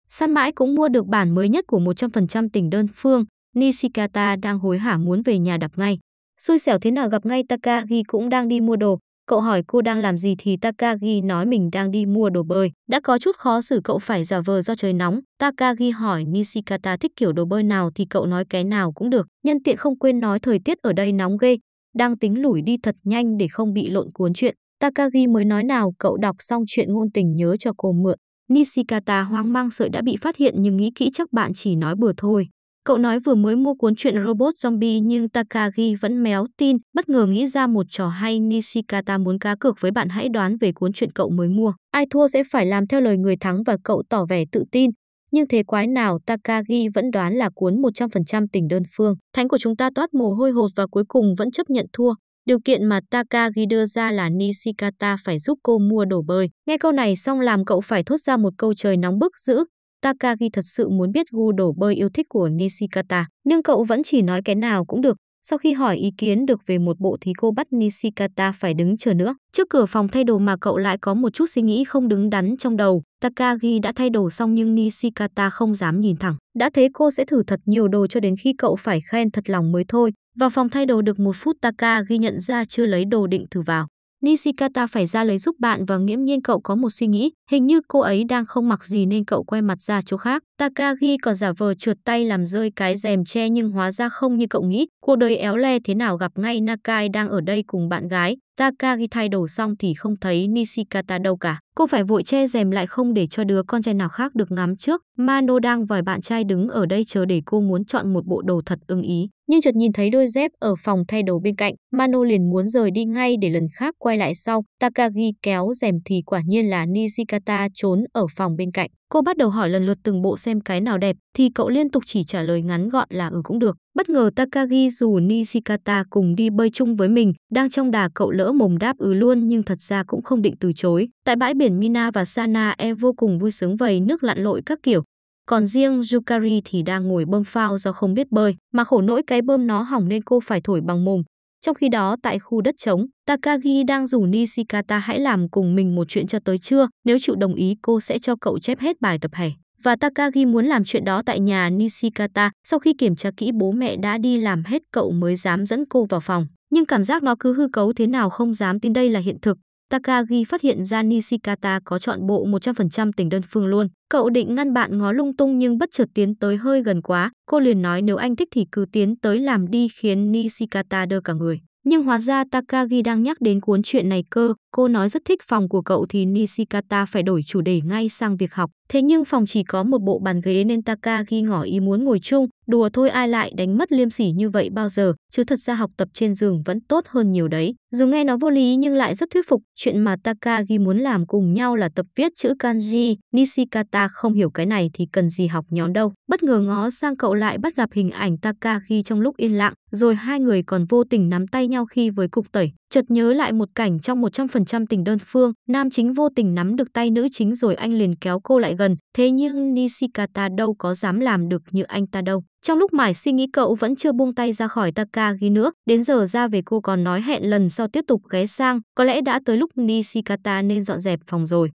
San mãi cũng mua được bản mới nhất của 100% tình đơn phương, Nishikata đang hối hả muốn về nhà đập ngay. Xui xẻo thế nào gặp ngay Takagi cũng đang đi mua đồ, Cậu hỏi cô đang làm gì thì Takagi nói mình đang đi mua đồ bơi. Đã có chút khó xử cậu phải giả vờ do trời nóng. Takagi hỏi Nishikata thích kiểu đồ bơi nào thì cậu nói cái nào cũng được. Nhân tiện không quên nói thời tiết ở đây nóng ghê. Đang tính lủi đi thật nhanh để không bị lộn cuốn chuyện. Takagi mới nói nào cậu đọc xong chuyện ngôn tình nhớ cho cô mượn. Nishikata hoang mang sợi đã bị phát hiện nhưng nghĩ kỹ chắc bạn chỉ nói bừa thôi. Cậu nói vừa mới mua cuốn truyện Robot Zombie nhưng Takagi vẫn méo tin, bất ngờ nghĩ ra một trò hay Nishikata muốn cá cược với bạn hãy đoán về cuốn truyện cậu mới mua. Ai thua sẽ phải làm theo lời người thắng và cậu tỏ vẻ tự tin. Nhưng thế quái nào Takagi vẫn đoán là cuốn 100% tình đơn phương. Thánh của chúng ta toát mồ hôi hột và cuối cùng vẫn chấp nhận thua. Điều kiện mà Takagi đưa ra là Nishikata phải giúp cô mua đồ bơi. Nghe câu này xong làm cậu phải thốt ra một câu trời nóng bức dữ, Takagi thật sự muốn biết gu đổ bơi yêu thích của Nishikata, nhưng cậu vẫn chỉ nói cái nào cũng được. Sau khi hỏi ý kiến được về một bộ thì cô bắt Nishikata phải đứng chờ nữa. Trước cửa phòng thay đồ mà cậu lại có một chút suy nghĩ không đứng đắn trong đầu. Takagi đã thay đồ xong nhưng Nishikata không dám nhìn thẳng. Đã thế cô sẽ thử thật nhiều đồ cho đến khi cậu phải khen thật lòng mới thôi. Vào phòng thay đồ được một phút Takagi nhận ra chưa lấy đồ định thử vào. Nishikata phải ra lấy giúp bạn và nghiễm nhiên cậu có một suy nghĩ, hình như cô ấy đang không mặc gì nên cậu quay mặt ra chỗ khác. Takagi còn giả vờ trượt tay làm rơi cái rèm che nhưng hóa ra không như cậu nghĩ, cuộc đời éo le thế nào gặp ngay Nakai đang ở đây cùng bạn gái. Takagi thay đồ xong thì không thấy Nishikata đâu cả. Cô phải vội che rèm lại không để cho đứa con trai nào khác được ngắm trước. Mano đang vòi bạn trai đứng ở đây chờ để cô muốn chọn một bộ đồ thật ưng ý nhưng chợt nhìn thấy đôi dép ở phòng thay đồ bên cạnh, Mano liền muốn rời đi ngay để lần khác quay lại sau. Takagi kéo rèm thì quả nhiên là Nishikata trốn ở phòng bên cạnh. Cô bắt đầu hỏi lần lượt từng bộ xem cái nào đẹp, thì cậu liên tục chỉ trả lời ngắn gọn là ừ cũng được. Bất ngờ Takagi dù Nishikata cùng đi bơi chung với mình, đang trong đà cậu lỡ mồm đáp ừ luôn nhưng thật ra cũng không định từ chối. Tại bãi biển Mina và Sana em vô cùng vui sướng vầy nước lặn lội các kiểu, còn riêng Yukari thì đang ngồi bơm phao do không biết bơi, mà khổ nỗi cái bơm nó hỏng nên cô phải thổi bằng mồm. Trong khi đó tại khu đất trống, Takagi đang rủ Nishikata hãy làm cùng mình một chuyện cho tới trưa, nếu chịu đồng ý cô sẽ cho cậu chép hết bài tập hè. Và Takagi muốn làm chuyện đó tại nhà Nishikata, sau khi kiểm tra kỹ bố mẹ đã đi làm hết cậu mới dám dẫn cô vào phòng. Nhưng cảm giác nó cứ hư cấu thế nào không dám tin đây là hiện thực, Takagi phát hiện ra Nishikata có chọn bộ 100% tình đơn phương luôn. Cậu định ngăn bạn ngó lung tung nhưng bất chợt tiến tới hơi gần quá. Cô liền nói nếu anh thích thì cứ tiến tới làm đi khiến Nishikata đơ cả người. Nhưng hóa ra Takagi đang nhắc đến cuốn chuyện này cơ. Cô nói rất thích phòng của cậu thì Nishikata phải đổi chủ đề ngay sang việc học. Thế nhưng phòng chỉ có một bộ bàn ghế nên Taka ghi ngỏ ý muốn ngồi chung, đùa thôi ai lại đánh mất liêm sỉ như vậy bao giờ, chứ thật ra học tập trên giường vẫn tốt hơn nhiều đấy. Dù nghe nó vô lý nhưng lại rất thuyết phục, chuyện mà Taka ghi muốn làm cùng nhau là tập viết chữ kanji, Nishikata không hiểu cái này thì cần gì học nhóm đâu. Bất ngờ ngó sang cậu lại bắt gặp hình ảnh Taka ghi trong lúc yên lặng, rồi hai người còn vô tình nắm tay nhau khi với cục tẩy. Chợt nhớ lại một cảnh trong 100% tình đơn phương, nam chính vô tình nắm được tay nữ chính rồi anh liền kéo cô lại gần, thế nhưng Nishikata đâu có dám làm được như anh ta đâu. Trong lúc Mải suy nghĩ cậu vẫn chưa buông tay ra khỏi Takagi nữa, đến giờ ra về cô còn nói hẹn lần sau tiếp tục ghé sang, có lẽ đã tới lúc Nishikata nên dọn dẹp phòng rồi.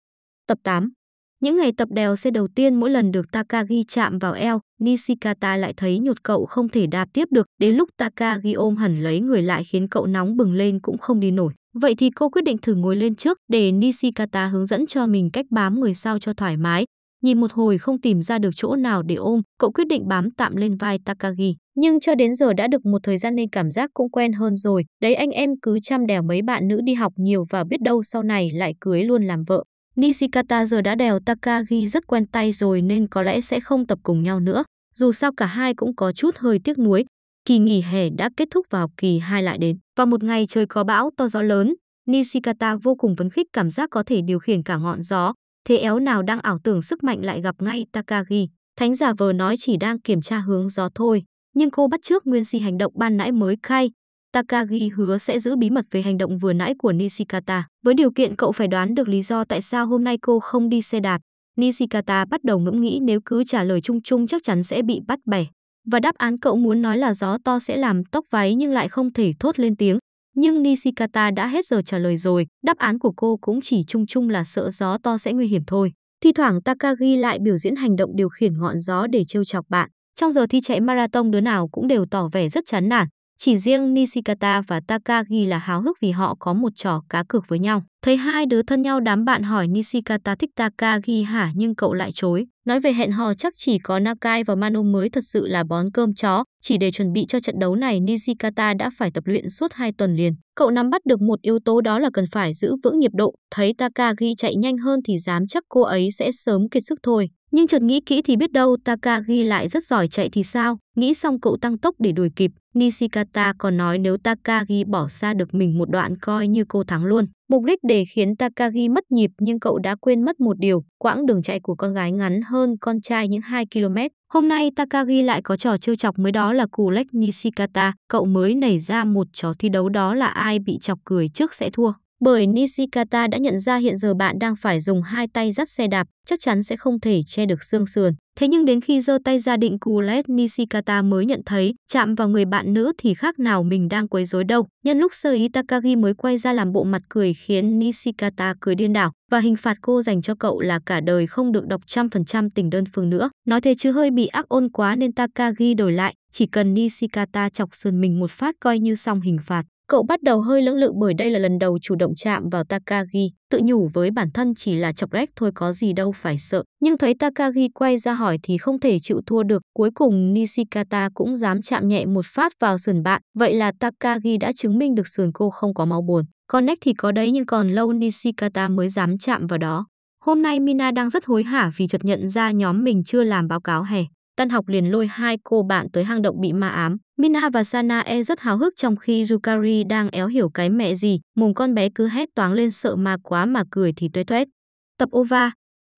Tập 8 những ngày tập đèo xe đầu tiên mỗi lần được Takagi chạm vào eo, Nishikata lại thấy nhột cậu không thể đạp tiếp được, đến lúc Takagi ôm hẳn lấy người lại khiến cậu nóng bừng lên cũng không đi nổi. Vậy thì cô quyết định thử ngồi lên trước để Nishikata hướng dẫn cho mình cách bám người sau cho thoải mái. Nhìn một hồi không tìm ra được chỗ nào để ôm, cậu quyết định bám tạm lên vai Takagi. Nhưng cho đến giờ đã được một thời gian nên cảm giác cũng quen hơn rồi. Đấy anh em cứ chăm đèo mấy bạn nữ đi học nhiều và biết đâu sau này lại cưới luôn làm vợ. Nishikata giờ đã đèo Takagi rất quen tay rồi nên có lẽ sẽ không tập cùng nhau nữa. Dù sao cả hai cũng có chút hơi tiếc nuối, Kỳ nghỉ hè đã kết thúc và học kỳ 2 lại đến. Vào một ngày trời có bão to gió lớn, Nishikata vô cùng phấn khích cảm giác có thể điều khiển cả ngọn gió. Thế éo nào đang ảo tưởng sức mạnh lại gặp ngay Takagi. Thánh giả vờ nói chỉ đang kiểm tra hướng gió thôi, nhưng cô bắt trước nguyên si hành động ban nãy mới khai. Takagi hứa sẽ giữ bí mật về hành động vừa nãy của Nishikata, với điều kiện cậu phải đoán được lý do tại sao hôm nay cô không đi xe đạp. Nishikata bắt đầu ngẫm nghĩ nếu cứ trả lời chung chung chắc chắn sẽ bị bắt bẻ. Và đáp án cậu muốn nói là gió to sẽ làm tóc váy nhưng lại không thể thốt lên tiếng. Nhưng Nishikata đã hết giờ trả lời rồi, đáp án của cô cũng chỉ chung chung là sợ gió to sẽ nguy hiểm thôi. Thi thoảng Takagi lại biểu diễn hành động điều khiển ngọn gió để trêu chọc bạn. Trong giờ thi chạy marathon đứa nào cũng đều tỏ vẻ rất chán nản. Chỉ riêng Nishikata và Takagi là háo hức vì họ có một trò cá cược với nhau. Thấy hai đứa thân nhau đám bạn hỏi Nishikata thích Takagi hả nhưng cậu lại chối. Nói về hẹn hò chắc chỉ có Nakai và Mano mới thật sự là bón cơm chó, chỉ để chuẩn bị cho trận đấu này Nishikata đã phải tập luyện suốt 2 tuần liền. Cậu nắm bắt được một yếu tố đó là cần phải giữ vững nhịp độ, thấy Takagi chạy nhanh hơn thì dám chắc cô ấy sẽ sớm kiệt sức thôi. Nhưng chợt nghĩ kỹ thì biết đâu Takagi lại rất giỏi chạy thì sao, nghĩ xong cậu tăng tốc để đuổi kịp. Nishikata còn nói nếu Takagi bỏ xa được mình một đoạn coi như cô thắng luôn. Mục đích để khiến Takagi mất nhịp nhưng cậu đã quên mất một điều, quãng đường chạy của con gái ngắn hơn con trai những 2 km. Hôm nay Takagi lại có trò trêu chọc mới đó là cù lách Nishikata, cậu mới nảy ra một trò thi đấu đó là ai bị chọc cười trước sẽ thua. Bởi Nishikata đã nhận ra hiện giờ bạn đang phải dùng hai tay dắt xe đạp, chắc chắn sẽ không thể che được xương sườn. Thế nhưng đến khi giơ tay ra định cù lét Nishikata mới nhận thấy, chạm vào người bạn nữ thì khác nào mình đang quấy rối đâu. Nhân lúc sơ ý Takagi mới quay ra làm bộ mặt cười khiến Nishikata cười điên đảo và hình phạt cô dành cho cậu là cả đời không được đọc trăm phần trăm tình đơn phương nữa. Nói thế chứ hơi bị ác ôn quá nên Takagi đổi lại, chỉ cần Nishikata chọc sườn mình một phát coi như xong hình phạt. Cậu bắt đầu hơi lưỡng lự bởi đây là lần đầu chủ động chạm vào Takagi, tự nhủ với bản thân chỉ là chọc rách thôi có gì đâu phải sợ. Nhưng thấy Takagi quay ra hỏi thì không thể chịu thua được, cuối cùng Nishikata cũng dám chạm nhẹ một phát vào sườn bạn. Vậy là Takagi đã chứng minh được sườn cô không có máu buồn. Con nách thì có đấy nhưng còn lâu Nishikata mới dám chạm vào đó. Hôm nay Mina đang rất hối hả vì chợt nhận ra nhóm mình chưa làm báo cáo hè. Tân học liền lôi hai cô bạn tới hang động bị ma ám. Mina và Sanae rất háo hức trong khi Yukari đang éo hiểu cái mẹ gì, mồm con bé cứ hét toáng lên sợ ma quá mà cười thì tuét tuét. Tập OVA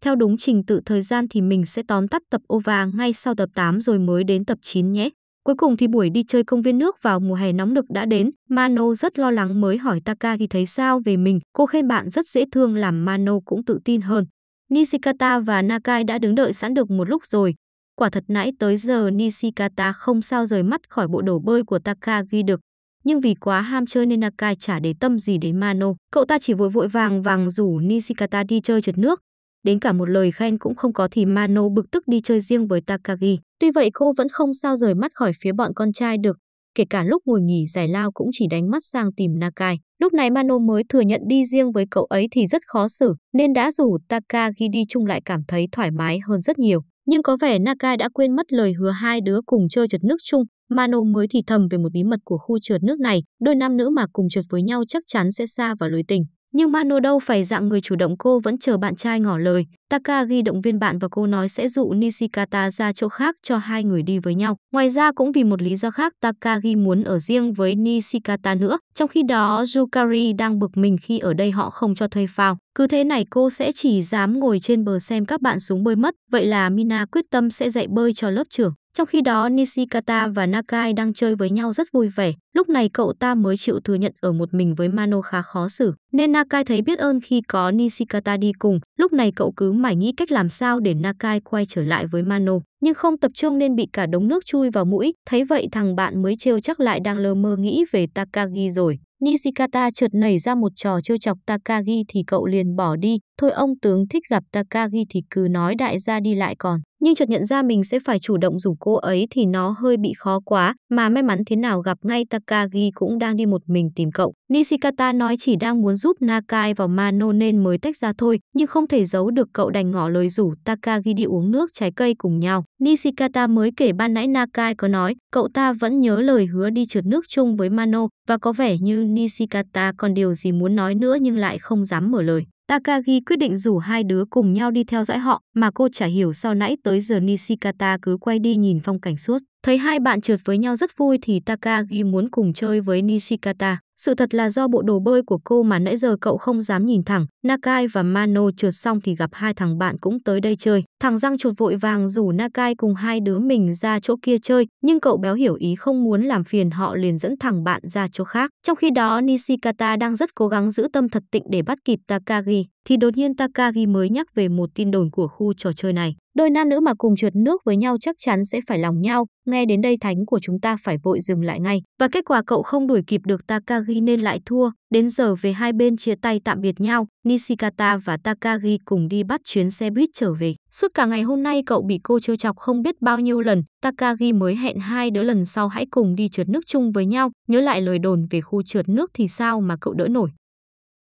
Theo đúng trình tự thời gian thì mình sẽ tóm tắt tập OVA ngay sau tập 8 rồi mới đến tập 9 nhé. Cuối cùng thì buổi đi chơi công viên nước vào mùa hè nóng nực đã đến, Mano rất lo lắng mới hỏi Takagi thấy sao về mình, cô khen bạn rất dễ thương làm Mano cũng tự tin hơn. Nishikata và Nakai đã đứng đợi sẵn được một lúc rồi, Quả thật nãy tới giờ Nishikata không sao rời mắt khỏi bộ đồ bơi của Takagi được. Nhưng vì quá ham chơi nên Nakai chả để tâm gì đến Mano. Cậu ta chỉ vội vội vàng vàng rủ Nishikata đi chơi trượt nước. Đến cả một lời khen cũng không có thì Mano bực tức đi chơi riêng với Takagi. Tuy vậy cô vẫn không sao rời mắt khỏi phía bọn con trai được. Kể cả lúc ngồi nghỉ giải lao cũng chỉ đánh mắt sang tìm Nakai. Lúc này Mano mới thừa nhận đi riêng với cậu ấy thì rất khó xử nên đã rủ Takagi đi chung lại cảm thấy thoải mái hơn rất nhiều. Nhưng có vẻ Nakai đã quên mất lời hứa hai đứa cùng chơi trượt nước chung, Mano mới thì thầm về một bí mật của khu trượt nước này, đôi nam nữ mà cùng trượt với nhau chắc chắn sẽ xa vào lưới tình. Nhưng Mano đâu phải dạng người chủ động cô vẫn chờ bạn trai ngỏ lời. Takagi động viên bạn và cô nói sẽ dụ Nishikata ra chỗ khác cho hai người đi với nhau. Ngoài ra cũng vì một lý do khác Takagi muốn ở riêng với Nishikata nữa. Trong khi đó Yukari đang bực mình khi ở đây họ không cho thuê phao. Cứ thế này cô sẽ chỉ dám ngồi trên bờ xem các bạn xuống bơi mất. Vậy là Mina quyết tâm sẽ dạy bơi cho lớp trưởng. Trong khi đó Nishikata và Nakai đang chơi với nhau rất vui vẻ, lúc này cậu ta mới chịu thừa nhận ở một mình với Mano khá khó xử, nên Nakai thấy biết ơn khi có Nishikata đi cùng, lúc này cậu cứ mải nghĩ cách làm sao để Nakai quay trở lại với Mano, nhưng không tập trung nên bị cả đống nước chui vào mũi, thấy vậy thằng bạn mới trêu chắc lại đang lơ mơ nghĩ về Takagi rồi. Nishikata chợt nảy ra một trò trêu chọc Takagi thì cậu liền bỏ đi, thôi ông tướng thích gặp Takagi thì cứ nói đại gia đi lại còn nhưng chợt nhận ra mình sẽ phải chủ động rủ cô ấy thì nó hơi bị khó quá, mà may mắn thế nào gặp ngay Takagi cũng đang đi một mình tìm cậu. Nishikata nói chỉ đang muốn giúp Nakai vào Mano nên mới tách ra thôi, nhưng không thể giấu được cậu đành ngỏ lời rủ Takagi đi uống nước trái cây cùng nhau. Nishikata mới kể ban nãy Nakai có nói, cậu ta vẫn nhớ lời hứa đi trượt nước chung với Mano và có vẻ như Nishikata còn điều gì muốn nói nữa nhưng lại không dám mở lời. Takagi quyết định rủ hai đứa cùng nhau đi theo dõi họ mà cô chả hiểu sao nãy tới giờ Nishikata cứ quay đi nhìn phong cảnh suốt. Thấy hai bạn trượt với nhau rất vui thì Takagi muốn cùng chơi với Nishikata. Sự thật là do bộ đồ bơi của cô mà nãy giờ cậu không dám nhìn thẳng. Nakai và Mano trượt xong thì gặp hai thằng bạn cũng tới đây chơi. Thằng răng chuột vội vàng rủ Nakai cùng hai đứa mình ra chỗ kia chơi, nhưng cậu béo hiểu ý không muốn làm phiền họ liền dẫn thằng bạn ra chỗ khác. Trong khi đó Nishikata đang rất cố gắng giữ tâm thật tịnh để bắt kịp Takagi, thì đột nhiên Takagi mới nhắc về một tin đồn của khu trò chơi này. Đôi nam nữ mà cùng trượt nước với nhau chắc chắn sẽ phải lòng nhau, nghe đến đây thánh của chúng ta phải vội dừng lại ngay. Và kết quả cậu không đuổi kịp được Takagi nên lại thua, Đến giờ về hai bên chia tay tạm biệt nhau, Nishikata và Takagi cùng đi bắt chuyến xe buýt trở về. Suốt cả ngày hôm nay cậu bị cô trêu chọc không biết bao nhiêu lần, Takagi mới hẹn hai đứa lần sau hãy cùng đi trượt nước chung với nhau, nhớ lại lời đồn về khu trượt nước thì sao mà cậu đỡ nổi.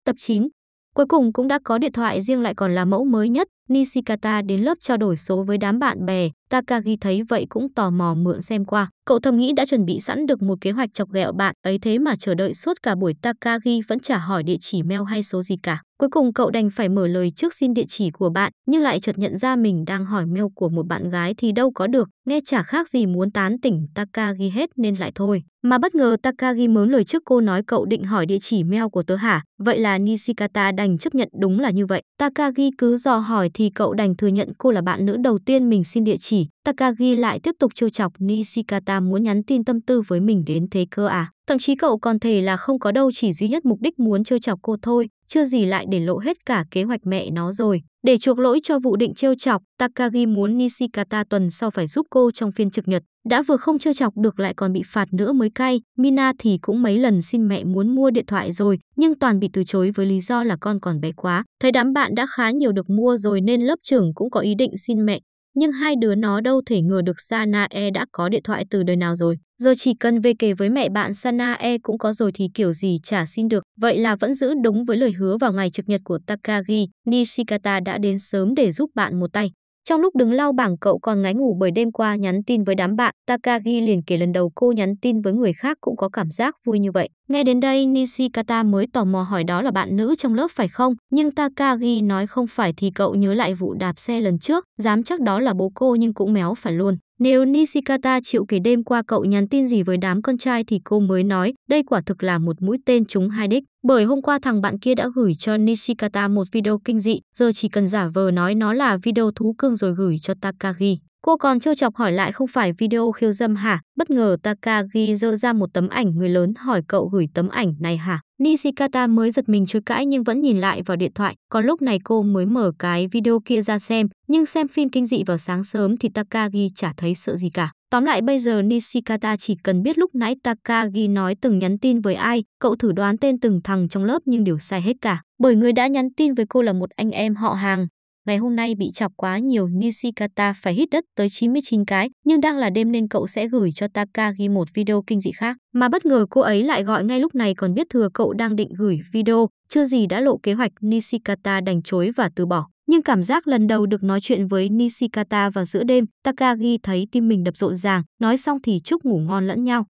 Tập 9 Cuối cùng cũng đã có điện thoại riêng lại còn là mẫu mới nhất, Nishikata đến lớp trao đổi số với đám bạn bè, Takagi thấy vậy cũng tò mò mượn xem qua. Cậu thầm nghĩ đã chuẩn bị sẵn được một kế hoạch chọc ghẹo bạn ấy thế mà chờ đợi suốt cả buổi Takagi vẫn chả hỏi địa chỉ mail hay số gì cả. Cuối cùng cậu đành phải mở lời trước xin địa chỉ của bạn, nhưng lại chợt nhận ra mình đang hỏi mail của một bạn gái thì đâu có được, nghe chả khác gì muốn tán tỉnh Takagi hết nên lại thôi. Mà bất ngờ Takagi mớm lời trước cô nói cậu định hỏi địa chỉ mail của tớ hả, vậy là Nishikata đành chấp nhận đúng là như vậy. Takagi cứ dò hỏi thì cậu đành thừa nhận cô là bạn nữ đầu tiên mình xin địa chỉ Takagi lại tiếp tục trêu chọc Nishikata muốn nhắn tin tâm tư với mình đến thế cơ à. Thậm chí cậu còn thể là không có đâu chỉ duy nhất mục đích muốn trêu chọc cô thôi, chưa gì lại để lộ hết cả kế hoạch mẹ nó rồi. Để chuộc lỗi cho vụ định trêu chọc, Takagi muốn Nishikata tuần sau phải giúp cô trong phiên trực nhật. Đã vừa không trêu chọc được lại còn bị phạt nữa mới cay. Mina thì cũng mấy lần xin mẹ muốn mua điện thoại rồi, nhưng toàn bị từ chối với lý do là con còn bé quá. Thấy đám bạn đã khá nhiều được mua rồi nên lớp trưởng cũng có ý định xin mẹ nhưng hai đứa nó đâu thể ngờ được Sanae đã có điện thoại từ đời nào rồi. Giờ chỉ cần về kể với mẹ bạn Sanae cũng có rồi thì kiểu gì chả xin được. Vậy là vẫn giữ đúng với lời hứa vào ngày trực nhật của Takagi, Nishikata đã đến sớm để giúp bạn một tay. Trong lúc đứng lau bảng cậu còn ngái ngủ bởi đêm qua nhắn tin với đám bạn, Takagi liền kể lần đầu cô nhắn tin với người khác cũng có cảm giác vui như vậy. Nghe đến đây Nishikata mới tò mò hỏi đó là bạn nữ trong lớp phải không? Nhưng Takagi nói không phải thì cậu nhớ lại vụ đạp xe lần trước, dám chắc đó là bố cô nhưng cũng méo phải luôn. Nếu Nishikata chịu kể đêm qua cậu nhắn tin gì với đám con trai thì cô mới nói đây quả thực là một mũi tên trúng hai đích. Bởi hôm qua thằng bạn kia đã gửi cho Nishikata một video kinh dị, giờ chỉ cần giả vờ nói nó là video thú cưng rồi gửi cho Takagi. Cô còn trêu chọc hỏi lại không phải video khiêu dâm hả? Bất ngờ Takagi dơ ra một tấm ảnh người lớn hỏi cậu gửi tấm ảnh này hả? Nishikata mới giật mình chối cãi nhưng vẫn nhìn lại vào điện thoại. Còn lúc này cô mới mở cái video kia ra xem. Nhưng xem phim kinh dị vào sáng sớm thì Takagi chả thấy sợ gì cả. Tóm lại bây giờ Nishikata chỉ cần biết lúc nãy Takagi nói từng nhắn tin với ai, cậu thử đoán tên từng thằng trong lớp nhưng đều sai hết cả. Bởi người đã nhắn tin với cô là một anh em họ hàng, ngày hôm nay bị chọc quá nhiều Nishikata phải hít đất tới 99 cái, nhưng đang là đêm nên cậu sẽ gửi cho Taka ghi một video kinh dị khác. Mà bất ngờ cô ấy lại gọi ngay lúc này còn biết thừa cậu đang định gửi video, chưa gì đã lộ kế hoạch Nishikata đành chối và từ bỏ. Nhưng cảm giác lần đầu được nói chuyện với Nishikata vào giữa đêm, Takagi thấy tim mình đập rộn ràng, nói xong thì chúc ngủ ngon lẫn nhau.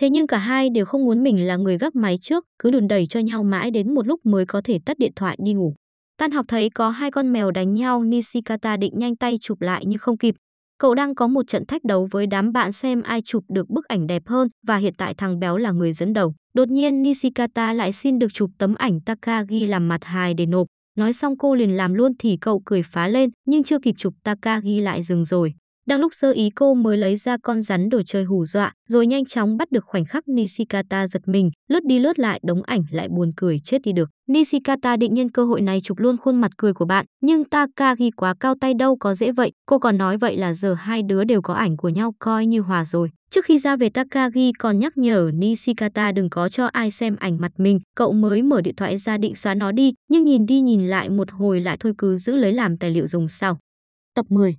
Thế nhưng cả hai đều không muốn mình là người gấp máy trước, cứ đùn đẩy cho nhau mãi đến một lúc mới có thể tắt điện thoại đi ngủ. Tan học thấy có hai con mèo đánh nhau, Nishikata định nhanh tay chụp lại nhưng không kịp. Cậu đang có một trận thách đấu với đám bạn xem ai chụp được bức ảnh đẹp hơn và hiện tại thằng béo là người dẫn đầu. Đột nhiên Nishikata lại xin được chụp tấm ảnh Takagi làm mặt hài để nộp. Nói xong cô liền làm luôn thì cậu cười phá lên nhưng chưa kịp chụp Takagi lại dừng rồi. Đang lúc sơ ý cô mới lấy ra con rắn đồ chơi hù dọa, rồi nhanh chóng bắt được khoảnh khắc Nishikata giật mình, lướt đi lướt lại đống ảnh lại buồn cười chết đi được. Nishikata định nhân cơ hội này chụp luôn khuôn mặt cười của bạn, nhưng Takagi quá cao tay đâu có dễ vậy, cô còn nói vậy là giờ hai đứa đều có ảnh của nhau coi như hòa rồi. Trước khi ra về Takagi còn nhắc nhở Nishikata đừng có cho ai xem ảnh mặt mình, cậu mới mở điện thoại ra định xóa nó đi, nhưng nhìn đi nhìn lại một hồi lại thôi cứ giữ lấy làm tài liệu dùng sau. Tập 10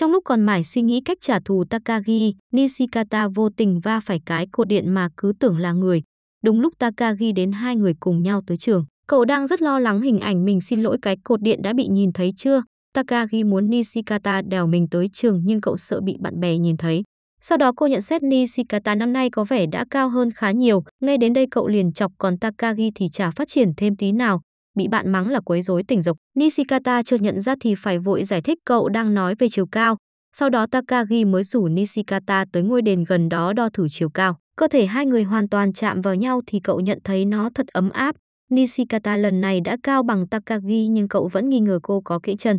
trong lúc còn mải suy nghĩ cách trả thù Takagi, Nishikata vô tình va phải cái cột điện mà cứ tưởng là người. Đúng lúc Takagi đến hai người cùng nhau tới trường. Cậu đang rất lo lắng hình ảnh mình xin lỗi cái cột điện đã bị nhìn thấy chưa. Takagi muốn Nishikata đèo mình tới trường nhưng cậu sợ bị bạn bè nhìn thấy. Sau đó cô nhận xét Nishikata năm nay có vẻ đã cao hơn khá nhiều, nghe đến đây cậu liền chọc còn Takagi thì chả phát triển thêm tí nào, bị bạn mắng là quấy rối tình dục. Nishikata chưa nhận ra thì phải vội giải thích cậu đang nói về chiều cao. Sau đó Takagi mới rủ Nishikata tới ngôi đền gần đó đo thử chiều cao. Cơ thể hai người hoàn toàn chạm vào nhau thì cậu nhận thấy nó thật ấm áp. Nishikata lần này đã cao bằng Takagi nhưng cậu vẫn nghi ngờ cô có kỹ chân.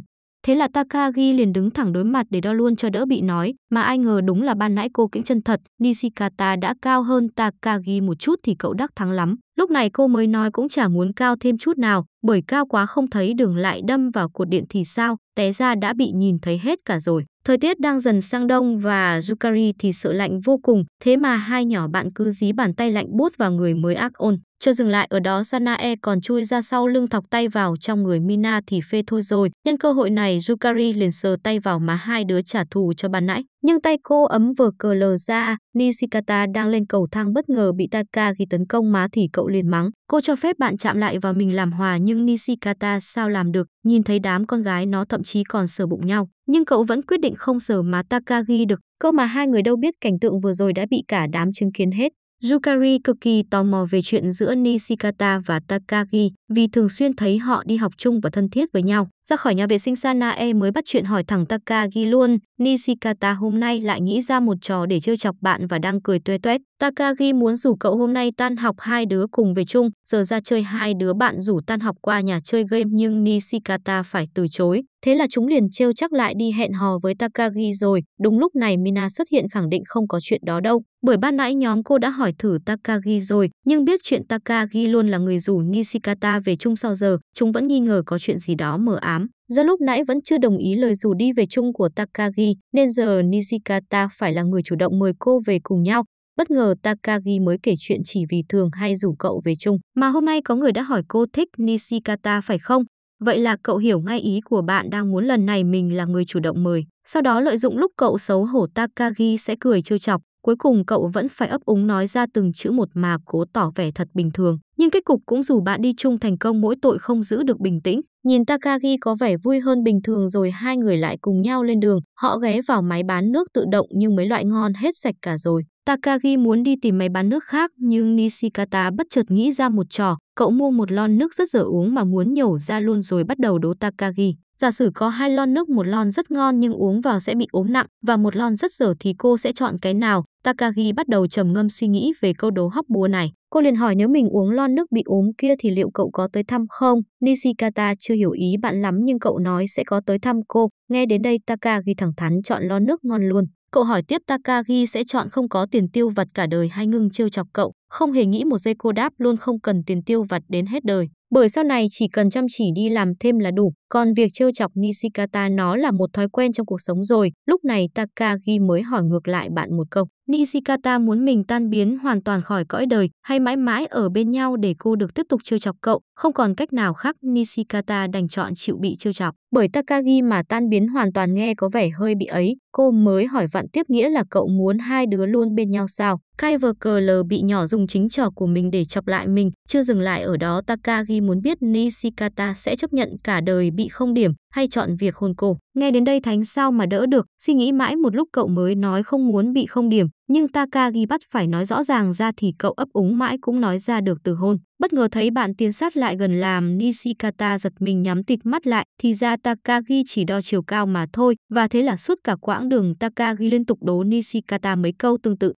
Thế là Takagi liền đứng thẳng đối mặt để đo luôn cho đỡ bị nói, mà ai ngờ đúng là ban nãy cô cũng chân thật, Nishikata đã cao hơn Takagi một chút thì cậu đắc thắng lắm. Lúc này cô mới nói cũng chả muốn cao thêm chút nào, bởi cao quá không thấy đường lại đâm vào cột điện thì sao, té ra đã bị nhìn thấy hết cả rồi. Thời tiết đang dần sang đông và Yukari thì sợ lạnh vô cùng, thế mà hai nhỏ bạn cứ dí bàn tay lạnh buốt vào người mới ác ôn. Chưa dừng lại ở đó Sanae còn chui ra sau lưng thọc tay vào trong người Mina thì phê thôi rồi. Nhân cơ hội này Yukari liền sờ tay vào má hai đứa trả thù cho bàn nãy. Nhưng tay cô ấm vừa cờ lờ ra, Nishikata đang lên cầu thang bất ngờ bị Takagi tấn công má thì cậu liền mắng. Cô cho phép bạn chạm lại vào mình làm hòa nhưng Nishikata sao làm được, nhìn thấy đám con gái nó thậm chí còn sờ bụng nhau. Nhưng cậu vẫn quyết định không sờ má Takagi được, cơ mà hai người đâu biết cảnh tượng vừa rồi đã bị cả đám chứng kiến hết. Yukari cực kỳ tò mò về chuyện giữa Nishikata và Takagi vì thường xuyên thấy họ đi học chung và thân thiết với nhau. Ra khỏi nhà vệ sinh Sanae mới bắt chuyện hỏi thẳng Takagi luôn, Nishikata hôm nay lại nghĩ ra một trò để trêu chọc bạn và đang cười tuê tuét. Takagi muốn rủ cậu hôm nay tan học hai đứa cùng về chung, giờ ra chơi hai đứa bạn rủ tan học qua nhà chơi game nhưng Nishikata phải từ chối. Thế là chúng liền trêu chắc lại đi hẹn hò với Takagi rồi. Đúng lúc này Mina xuất hiện khẳng định không có chuyện đó đâu. Bởi ban nãy nhóm cô đã hỏi thử Takagi rồi, nhưng biết chuyện Takagi luôn là người rủ Nishikata về chung sau giờ, chúng vẫn nghi ngờ có chuyện gì đó mờ ảo. 8. Do lúc nãy vẫn chưa đồng ý lời rủ đi về chung của Takagi, nên giờ Nishikata phải là người chủ động mời cô về cùng nhau. Bất ngờ Takagi mới kể chuyện chỉ vì thường hay rủ cậu về chung, mà hôm nay có người đã hỏi cô thích Nishikata phải không? Vậy là cậu hiểu ngay ý của bạn đang muốn lần này mình là người chủ động mời. Sau đó lợi dụng lúc cậu xấu hổ Takagi sẽ cười trêu chọc. Cuối cùng cậu vẫn phải ấp úng nói ra từng chữ một mà cố tỏ vẻ thật bình thường. Nhưng kết cục cũng dù bạn đi chung thành công mỗi tội không giữ được bình tĩnh. Nhìn Takagi có vẻ vui hơn bình thường rồi hai người lại cùng nhau lên đường. Họ ghé vào máy bán nước tự động nhưng mấy loại ngon hết sạch cả rồi. Takagi muốn đi tìm máy bán nước khác nhưng Nishikata bất chợt nghĩ ra một trò. Cậu mua một lon nước rất dở uống mà muốn nhổ ra luôn rồi bắt đầu đố Takagi. Giả sử có hai lon nước một lon rất ngon nhưng uống vào sẽ bị ốm nặng và một lon rất dở thì cô sẽ chọn cái nào? Takagi bắt đầu trầm ngâm suy nghĩ về câu đố hóc búa này. Cô liền hỏi nếu mình uống lon nước bị ốm kia thì liệu cậu có tới thăm không? Nishikata chưa hiểu ý bạn lắm nhưng cậu nói sẽ có tới thăm cô. Nghe đến đây Takagi thẳng thắn chọn lon nước ngon luôn. Cậu hỏi tiếp Takagi sẽ chọn không có tiền tiêu vặt cả đời hay ngưng trêu chọc cậu. Không hề nghĩ một giây cô đáp luôn không cần tiền tiêu vặt đến hết đời. Bởi sau này chỉ cần chăm chỉ đi làm thêm là đủ. Còn việc trêu chọc Nishikata nó là một thói quen trong cuộc sống rồi. Lúc này Takagi mới hỏi ngược lại bạn một câu. Nishikata muốn mình tan biến hoàn toàn khỏi cõi đời hay mãi mãi ở bên nhau để cô được tiếp tục trêu chọc cậu. Không còn cách nào khác Nishikata đành chọn chịu bị trêu chọc. Bởi Takagi mà tan biến hoàn toàn nghe có vẻ hơi bị ấy. Cô mới hỏi vặn tiếp nghĩa là cậu muốn hai đứa luôn bên nhau sao? Kyverkl bị nhỏ dùng chính trò của mình để chọc lại mình. Chưa dừng lại ở đó Takagi muốn biết Nishikata sẽ chấp nhận cả đời bị không điểm hay chọn việc hôn cô Nghe đến đây Thánh sao mà đỡ được, suy nghĩ mãi một lúc cậu mới nói không muốn bị không điểm, nhưng Takagi bắt phải nói rõ ràng ra thì cậu ấp úng mãi cũng nói ra được từ hôn. Bất ngờ thấy bạn tiến sát lại gần làm Nishikata giật mình nhắm tịt mắt lại, thì ra Takagi chỉ đo chiều cao mà thôi, và thế là suốt cả quãng đường Takagi liên tục đố Nishikata mấy câu tương tự.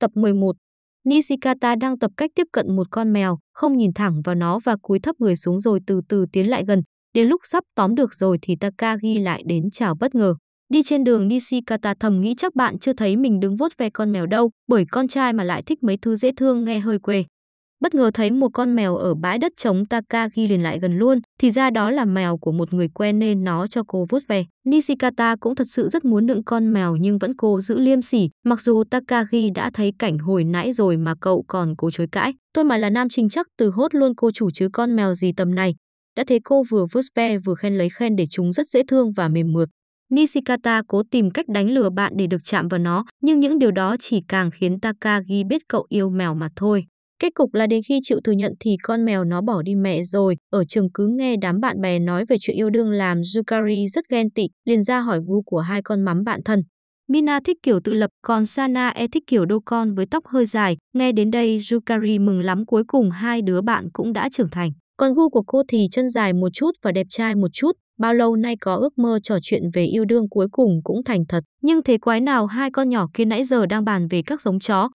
Tập 11 Nishikata đang tập cách tiếp cận một con mèo, không nhìn thẳng vào nó và cúi thấp người xuống rồi từ từ tiến lại gần, Đến lúc sắp tóm được rồi thì Takagi lại đến chào bất ngờ. Đi trên đường Nishikata thầm nghĩ chắc bạn chưa thấy mình đứng vuốt ve con mèo đâu, bởi con trai mà lại thích mấy thứ dễ thương nghe hơi quê. Bất ngờ thấy một con mèo ở bãi đất trống Takagi liền lại gần luôn, thì ra đó là mèo của một người quen nên nó cho cô vuốt về. Nishikata cũng thật sự rất muốn đựng con mèo nhưng vẫn cố giữ liêm sỉ, mặc dù Takagi đã thấy cảnh hồi nãy rồi mà cậu còn cố chối cãi. Tôi mà là nam trình chắc từ hốt luôn cô chủ chứ con mèo gì tầm này, đã thấy cô vừa vớt ve vừa khen lấy khen để chúng rất dễ thương và mềm mượt. Nishikata cố tìm cách đánh lừa bạn để được chạm vào nó, nhưng những điều đó chỉ càng khiến Takagi biết cậu yêu mèo mà thôi. Kết cục là đến khi chịu thừa nhận thì con mèo nó bỏ đi mẹ rồi, ở trường cứ nghe đám bạn bè nói về chuyện yêu đương làm Yukari rất ghen tị, liền ra hỏi gu của hai con mắm bạn thân. Mina thích kiểu tự lập, còn Sana e thích kiểu đô con với tóc hơi dài. Nghe đến đây, Yukari mừng lắm cuối cùng hai đứa bạn cũng đã trưởng thành. Còn gu của cô thì chân dài một chút và đẹp trai một chút, bao lâu nay có ước mơ trò chuyện về yêu đương cuối cùng cũng thành thật. Nhưng thế quái nào hai con nhỏ kia nãy giờ đang bàn về các giống chó,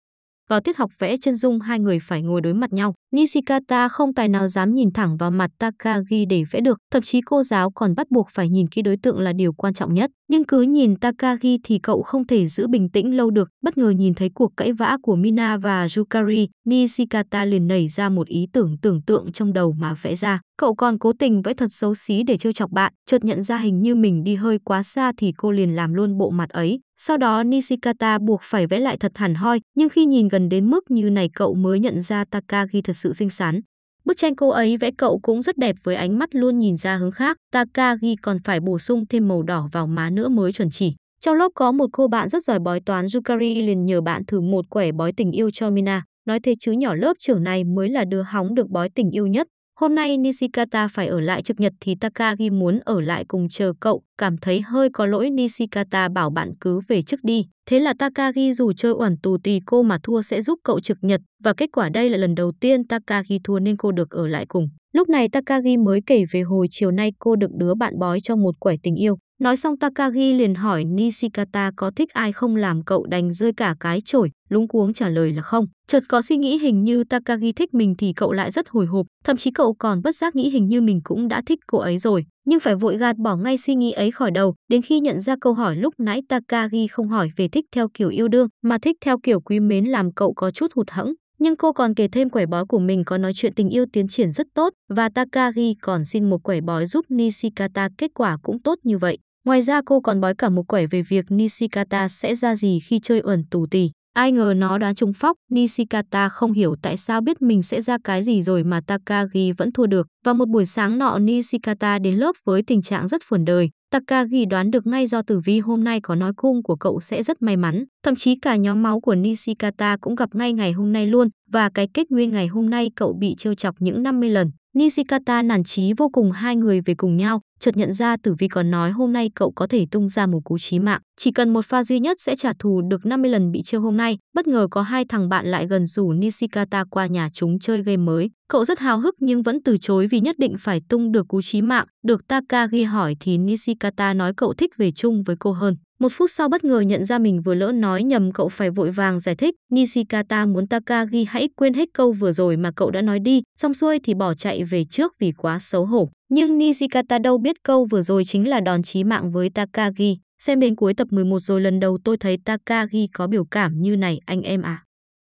vào tiết học vẽ chân dung hai người phải ngồi đối mặt nhau. Nishikata không tài nào dám nhìn thẳng vào mặt Takagi để vẽ được, thậm chí cô giáo còn bắt buộc phải nhìn kỹ đối tượng là điều quan trọng nhất. Nhưng cứ nhìn Takagi thì cậu không thể giữ bình tĩnh lâu được. Bất ngờ nhìn thấy cuộc cãi vã của Mina và Yukari, Nishikata liền nảy ra một ý tưởng tưởng tượng trong đầu mà vẽ ra. Cậu còn cố tình vẽ thật xấu xí để trêu chọc bạn, chợt nhận ra hình như mình đi hơi quá xa thì cô liền làm luôn bộ mặt ấy. Sau đó Nishikata buộc phải vẽ lại thật hẳn hoi, nhưng khi nhìn gần đến mức như này cậu mới nhận ra Takagi thật sự xinh xắn. Bức tranh cô ấy vẽ cậu cũng rất đẹp với ánh mắt luôn nhìn ra hướng khác, Takagi còn phải bổ sung thêm màu đỏ vào má nữa mới chuẩn chỉ. Trong lớp có một cô bạn rất giỏi bói toán Yukari liền nhờ bạn thử một quẻ bói tình yêu cho Mina, nói thế chứ nhỏ lớp trưởng này mới là đứa hóng được bói tình yêu nhất. Hôm nay Nishikata phải ở lại trực nhật thì Takagi muốn ở lại cùng chờ cậu, cảm thấy hơi có lỗi Nishikata bảo bạn cứ về trước đi. Thế là Takagi dù chơi oản tù tì cô mà thua sẽ giúp cậu trực nhật và kết quả đây là lần đầu tiên Takagi thua nên cô được ở lại cùng. Lúc này Takagi mới kể về hồi chiều nay cô được đứa bạn bói cho một quẻ tình yêu. Nói xong Takagi liền hỏi Nishikata có thích ai không làm cậu đành rơi cả cái chổi, lúng cuống trả lời là không. Chợt có suy nghĩ hình như Takagi thích mình thì cậu lại rất hồi hộp, thậm chí cậu còn bất giác nghĩ hình như mình cũng đã thích cô ấy rồi. Nhưng phải vội gạt bỏ ngay suy nghĩ ấy khỏi đầu, đến khi nhận ra câu hỏi lúc nãy Takagi không hỏi về thích theo kiểu yêu đương, mà thích theo kiểu quý mến làm cậu có chút hụt hẫng. Nhưng cô còn kể thêm quẻ bói của mình có nói chuyện tình yêu tiến triển rất tốt và Takagi còn xin một quẻ bói giúp Nishikata kết quả cũng tốt như vậy. Ngoài ra cô còn bói cả một quẻ về việc Nishikata sẽ ra gì khi chơi ẩn tù tì. Ai ngờ nó đoán trúng phóc, Nishikata không hiểu tại sao biết mình sẽ ra cái gì rồi mà Takagi vẫn thua được. Và một buổi sáng nọ Nishikata đến lớp với tình trạng rất phồn đời. Takagi đoán được ngay do tử vi hôm nay có nói cung của cậu sẽ rất may mắn, thậm chí cả nhóm máu của Nishikata cũng gặp ngay ngày hôm nay luôn và cái kết nguyên ngày hôm nay cậu bị trêu chọc những 50 lần. Nishikata nản chí vô cùng hai người về cùng nhau, chợt nhận ra Tử Vi còn nói hôm nay cậu có thể tung ra một cú chí mạng, chỉ cần một pha duy nhất sẽ trả thù được 50 lần bị chơi hôm nay, bất ngờ có hai thằng bạn lại gần rủ Nishikata qua nhà chúng chơi game mới. Cậu rất hào hức nhưng vẫn từ chối vì nhất định phải tung được cú chí mạng. Được Taka ghi hỏi thì Nishikata nói cậu thích về chung với cô hơn. Một phút sau bất ngờ nhận ra mình vừa lỡ nói nhầm cậu phải vội vàng giải thích. Nishikata muốn Takagi hãy quên hết câu vừa rồi mà cậu đã nói đi, xong xuôi thì bỏ chạy về trước vì quá xấu hổ. Nhưng Nishikata đâu biết câu vừa rồi chính là đòn chí mạng với Takagi. Xem đến cuối tập 11 rồi lần đầu tôi thấy Takagi có biểu cảm như này anh em à.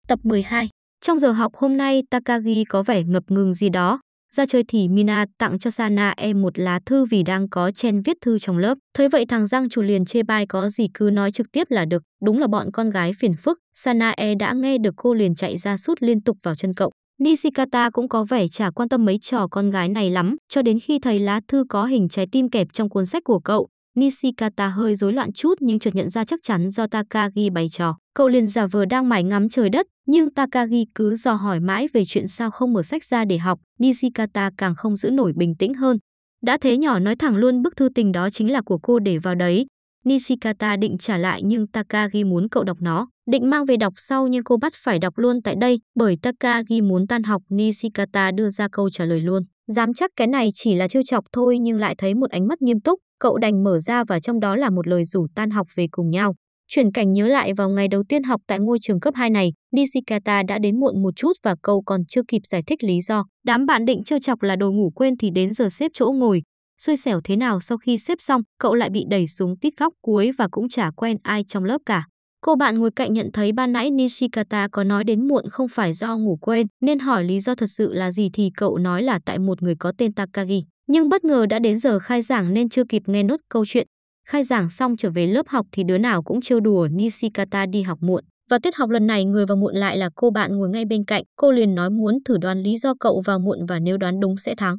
Tập 12 Trong giờ học hôm nay Takagi có vẻ ngập ngừng gì đó. Ra chơi thì Mina tặng cho Sana em một lá thư vì đang có chen viết thư trong lớp. Thế vậy thằng Giang chủ liền chê bai có gì cứ nói trực tiếp là được. Đúng là bọn con gái phiền phức. Sana e đã nghe được cô liền chạy ra sút liên tục vào chân cậu. Nishikata cũng có vẻ chả quan tâm mấy trò con gái này lắm, cho đến khi thấy lá thư có hình trái tim kẹp trong cuốn sách của cậu. Nishikata hơi rối loạn chút nhưng chợt nhận ra chắc chắn do Takagi bày trò. Cậu liền giả vờ đang mải ngắm trời đất, nhưng Takagi cứ dò hỏi mãi về chuyện sao không mở sách ra để học, Nishikata càng không giữ nổi bình tĩnh hơn. Đã thế nhỏ nói thẳng luôn bức thư tình đó chính là của cô để vào đấy, Nishikata định trả lại nhưng Takagi muốn cậu đọc nó. Định mang về đọc sau nhưng cô bắt phải đọc luôn tại đây bởi Takagi muốn tan học Nishikata đưa ra câu trả lời luôn. Dám chắc cái này chỉ là trêu chọc thôi nhưng lại thấy một ánh mắt nghiêm túc, cậu đành mở ra và trong đó là một lời rủ tan học về cùng nhau. Chuyển cảnh nhớ lại vào ngày đầu tiên học tại ngôi trường cấp 2 này, Nishikata đã đến muộn một chút và cậu còn chưa kịp giải thích lý do. Đám bạn định trêu chọc là đồ ngủ quên thì đến giờ xếp chỗ ngồi, xui xẻo thế nào sau khi xếp xong, cậu lại bị đẩy xuống tít góc cuối và cũng chả quen ai trong lớp cả. Cô bạn ngồi cạnh nhận thấy ban nãy Nishikata có nói đến muộn không phải do ngủ quên, nên hỏi lý do thật sự là gì thì cậu nói là tại một người có tên Takagi. Nhưng bất ngờ đã đến giờ khai giảng nên chưa kịp nghe nốt câu chuyện. Khai giảng xong trở về lớp học thì đứa nào cũng trêu đùa Nishikata đi học muộn. Và tiết học lần này người vào muộn lại là cô bạn ngồi ngay bên cạnh, cô liền nói muốn thử đoán lý do cậu vào muộn và nếu đoán đúng sẽ thắng.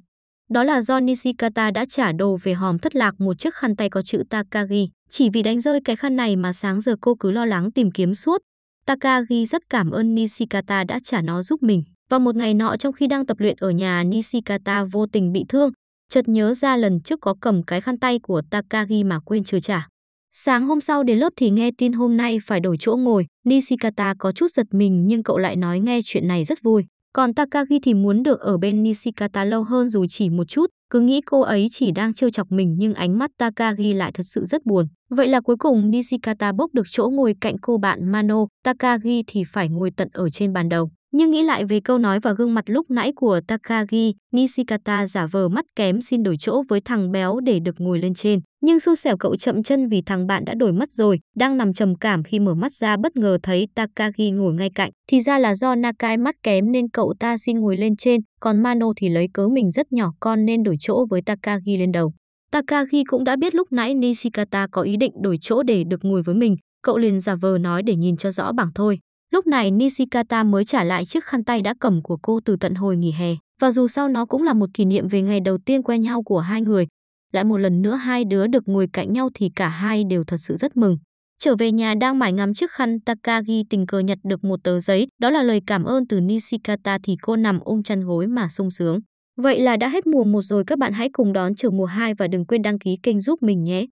Đó là do Nishikata đã trả đồ về hòm thất lạc một chiếc khăn tay có chữ Takagi. Chỉ vì đánh rơi cái khăn này mà sáng giờ cô cứ lo lắng tìm kiếm suốt. Takagi rất cảm ơn Nishikata đã trả nó giúp mình. Vào một ngày nọ trong khi đang tập luyện ở nhà, Nishikata vô tình bị thương, chợt nhớ ra lần trước có cầm cái khăn tay của Takagi mà quên chưa trả. Sáng hôm sau đến lớp thì nghe tin hôm nay phải đổi chỗ ngồi, Nishikata có chút giật mình nhưng cậu lại nói nghe chuyện này rất vui. Còn Takagi thì muốn được ở bên Nishikata lâu hơn dù chỉ một chút, cứ nghĩ cô ấy chỉ đang trêu chọc mình nhưng ánh mắt Takagi lại thật sự rất buồn. Vậy là cuối cùng Nishikata bốc được chỗ ngồi cạnh cô bạn Mano, Takagi thì phải ngồi tận ở trên bàn đầu. Nhưng nghĩ lại về câu nói và gương mặt lúc nãy của Takagi, Nishikata giả vờ mắt kém xin đổi chỗ với thằng béo để được ngồi lên trên. Nhưng xui xẻo cậu chậm chân vì thằng bạn đã đổi mất rồi, đang nằm trầm cảm khi mở mắt ra bất ngờ thấy Takagi ngồi ngay cạnh. Thì ra là do Nakai mắt kém nên cậu ta xin ngồi lên trên, còn Mano thì lấy cớ mình rất nhỏ con nên đổi chỗ với Takagi lên đầu. Takagi cũng đã biết lúc nãy Nishikata có ý định đổi chỗ để được ngồi với mình, cậu liền giả vờ nói để nhìn cho rõ bảng thôi. Lúc này Nishikata mới trả lại chiếc khăn tay đã cầm của cô từ tận hồi nghỉ hè. Và dù sau nó cũng là một kỷ niệm về ngày đầu tiên quen nhau của hai người. Lại một lần nữa hai đứa được ngồi cạnh nhau thì cả hai đều thật sự rất mừng. Trở về nhà đang mải ngắm chiếc khăn Takagi tình cờ nhặt được một tờ giấy, đó là lời cảm ơn từ Nishikata thì cô nằm ôm chăn gối mà sung sướng. Vậy là đã hết mùa một rồi các bạn hãy cùng đón chờ mùa 2 và đừng quên đăng ký kênh giúp mình nhé.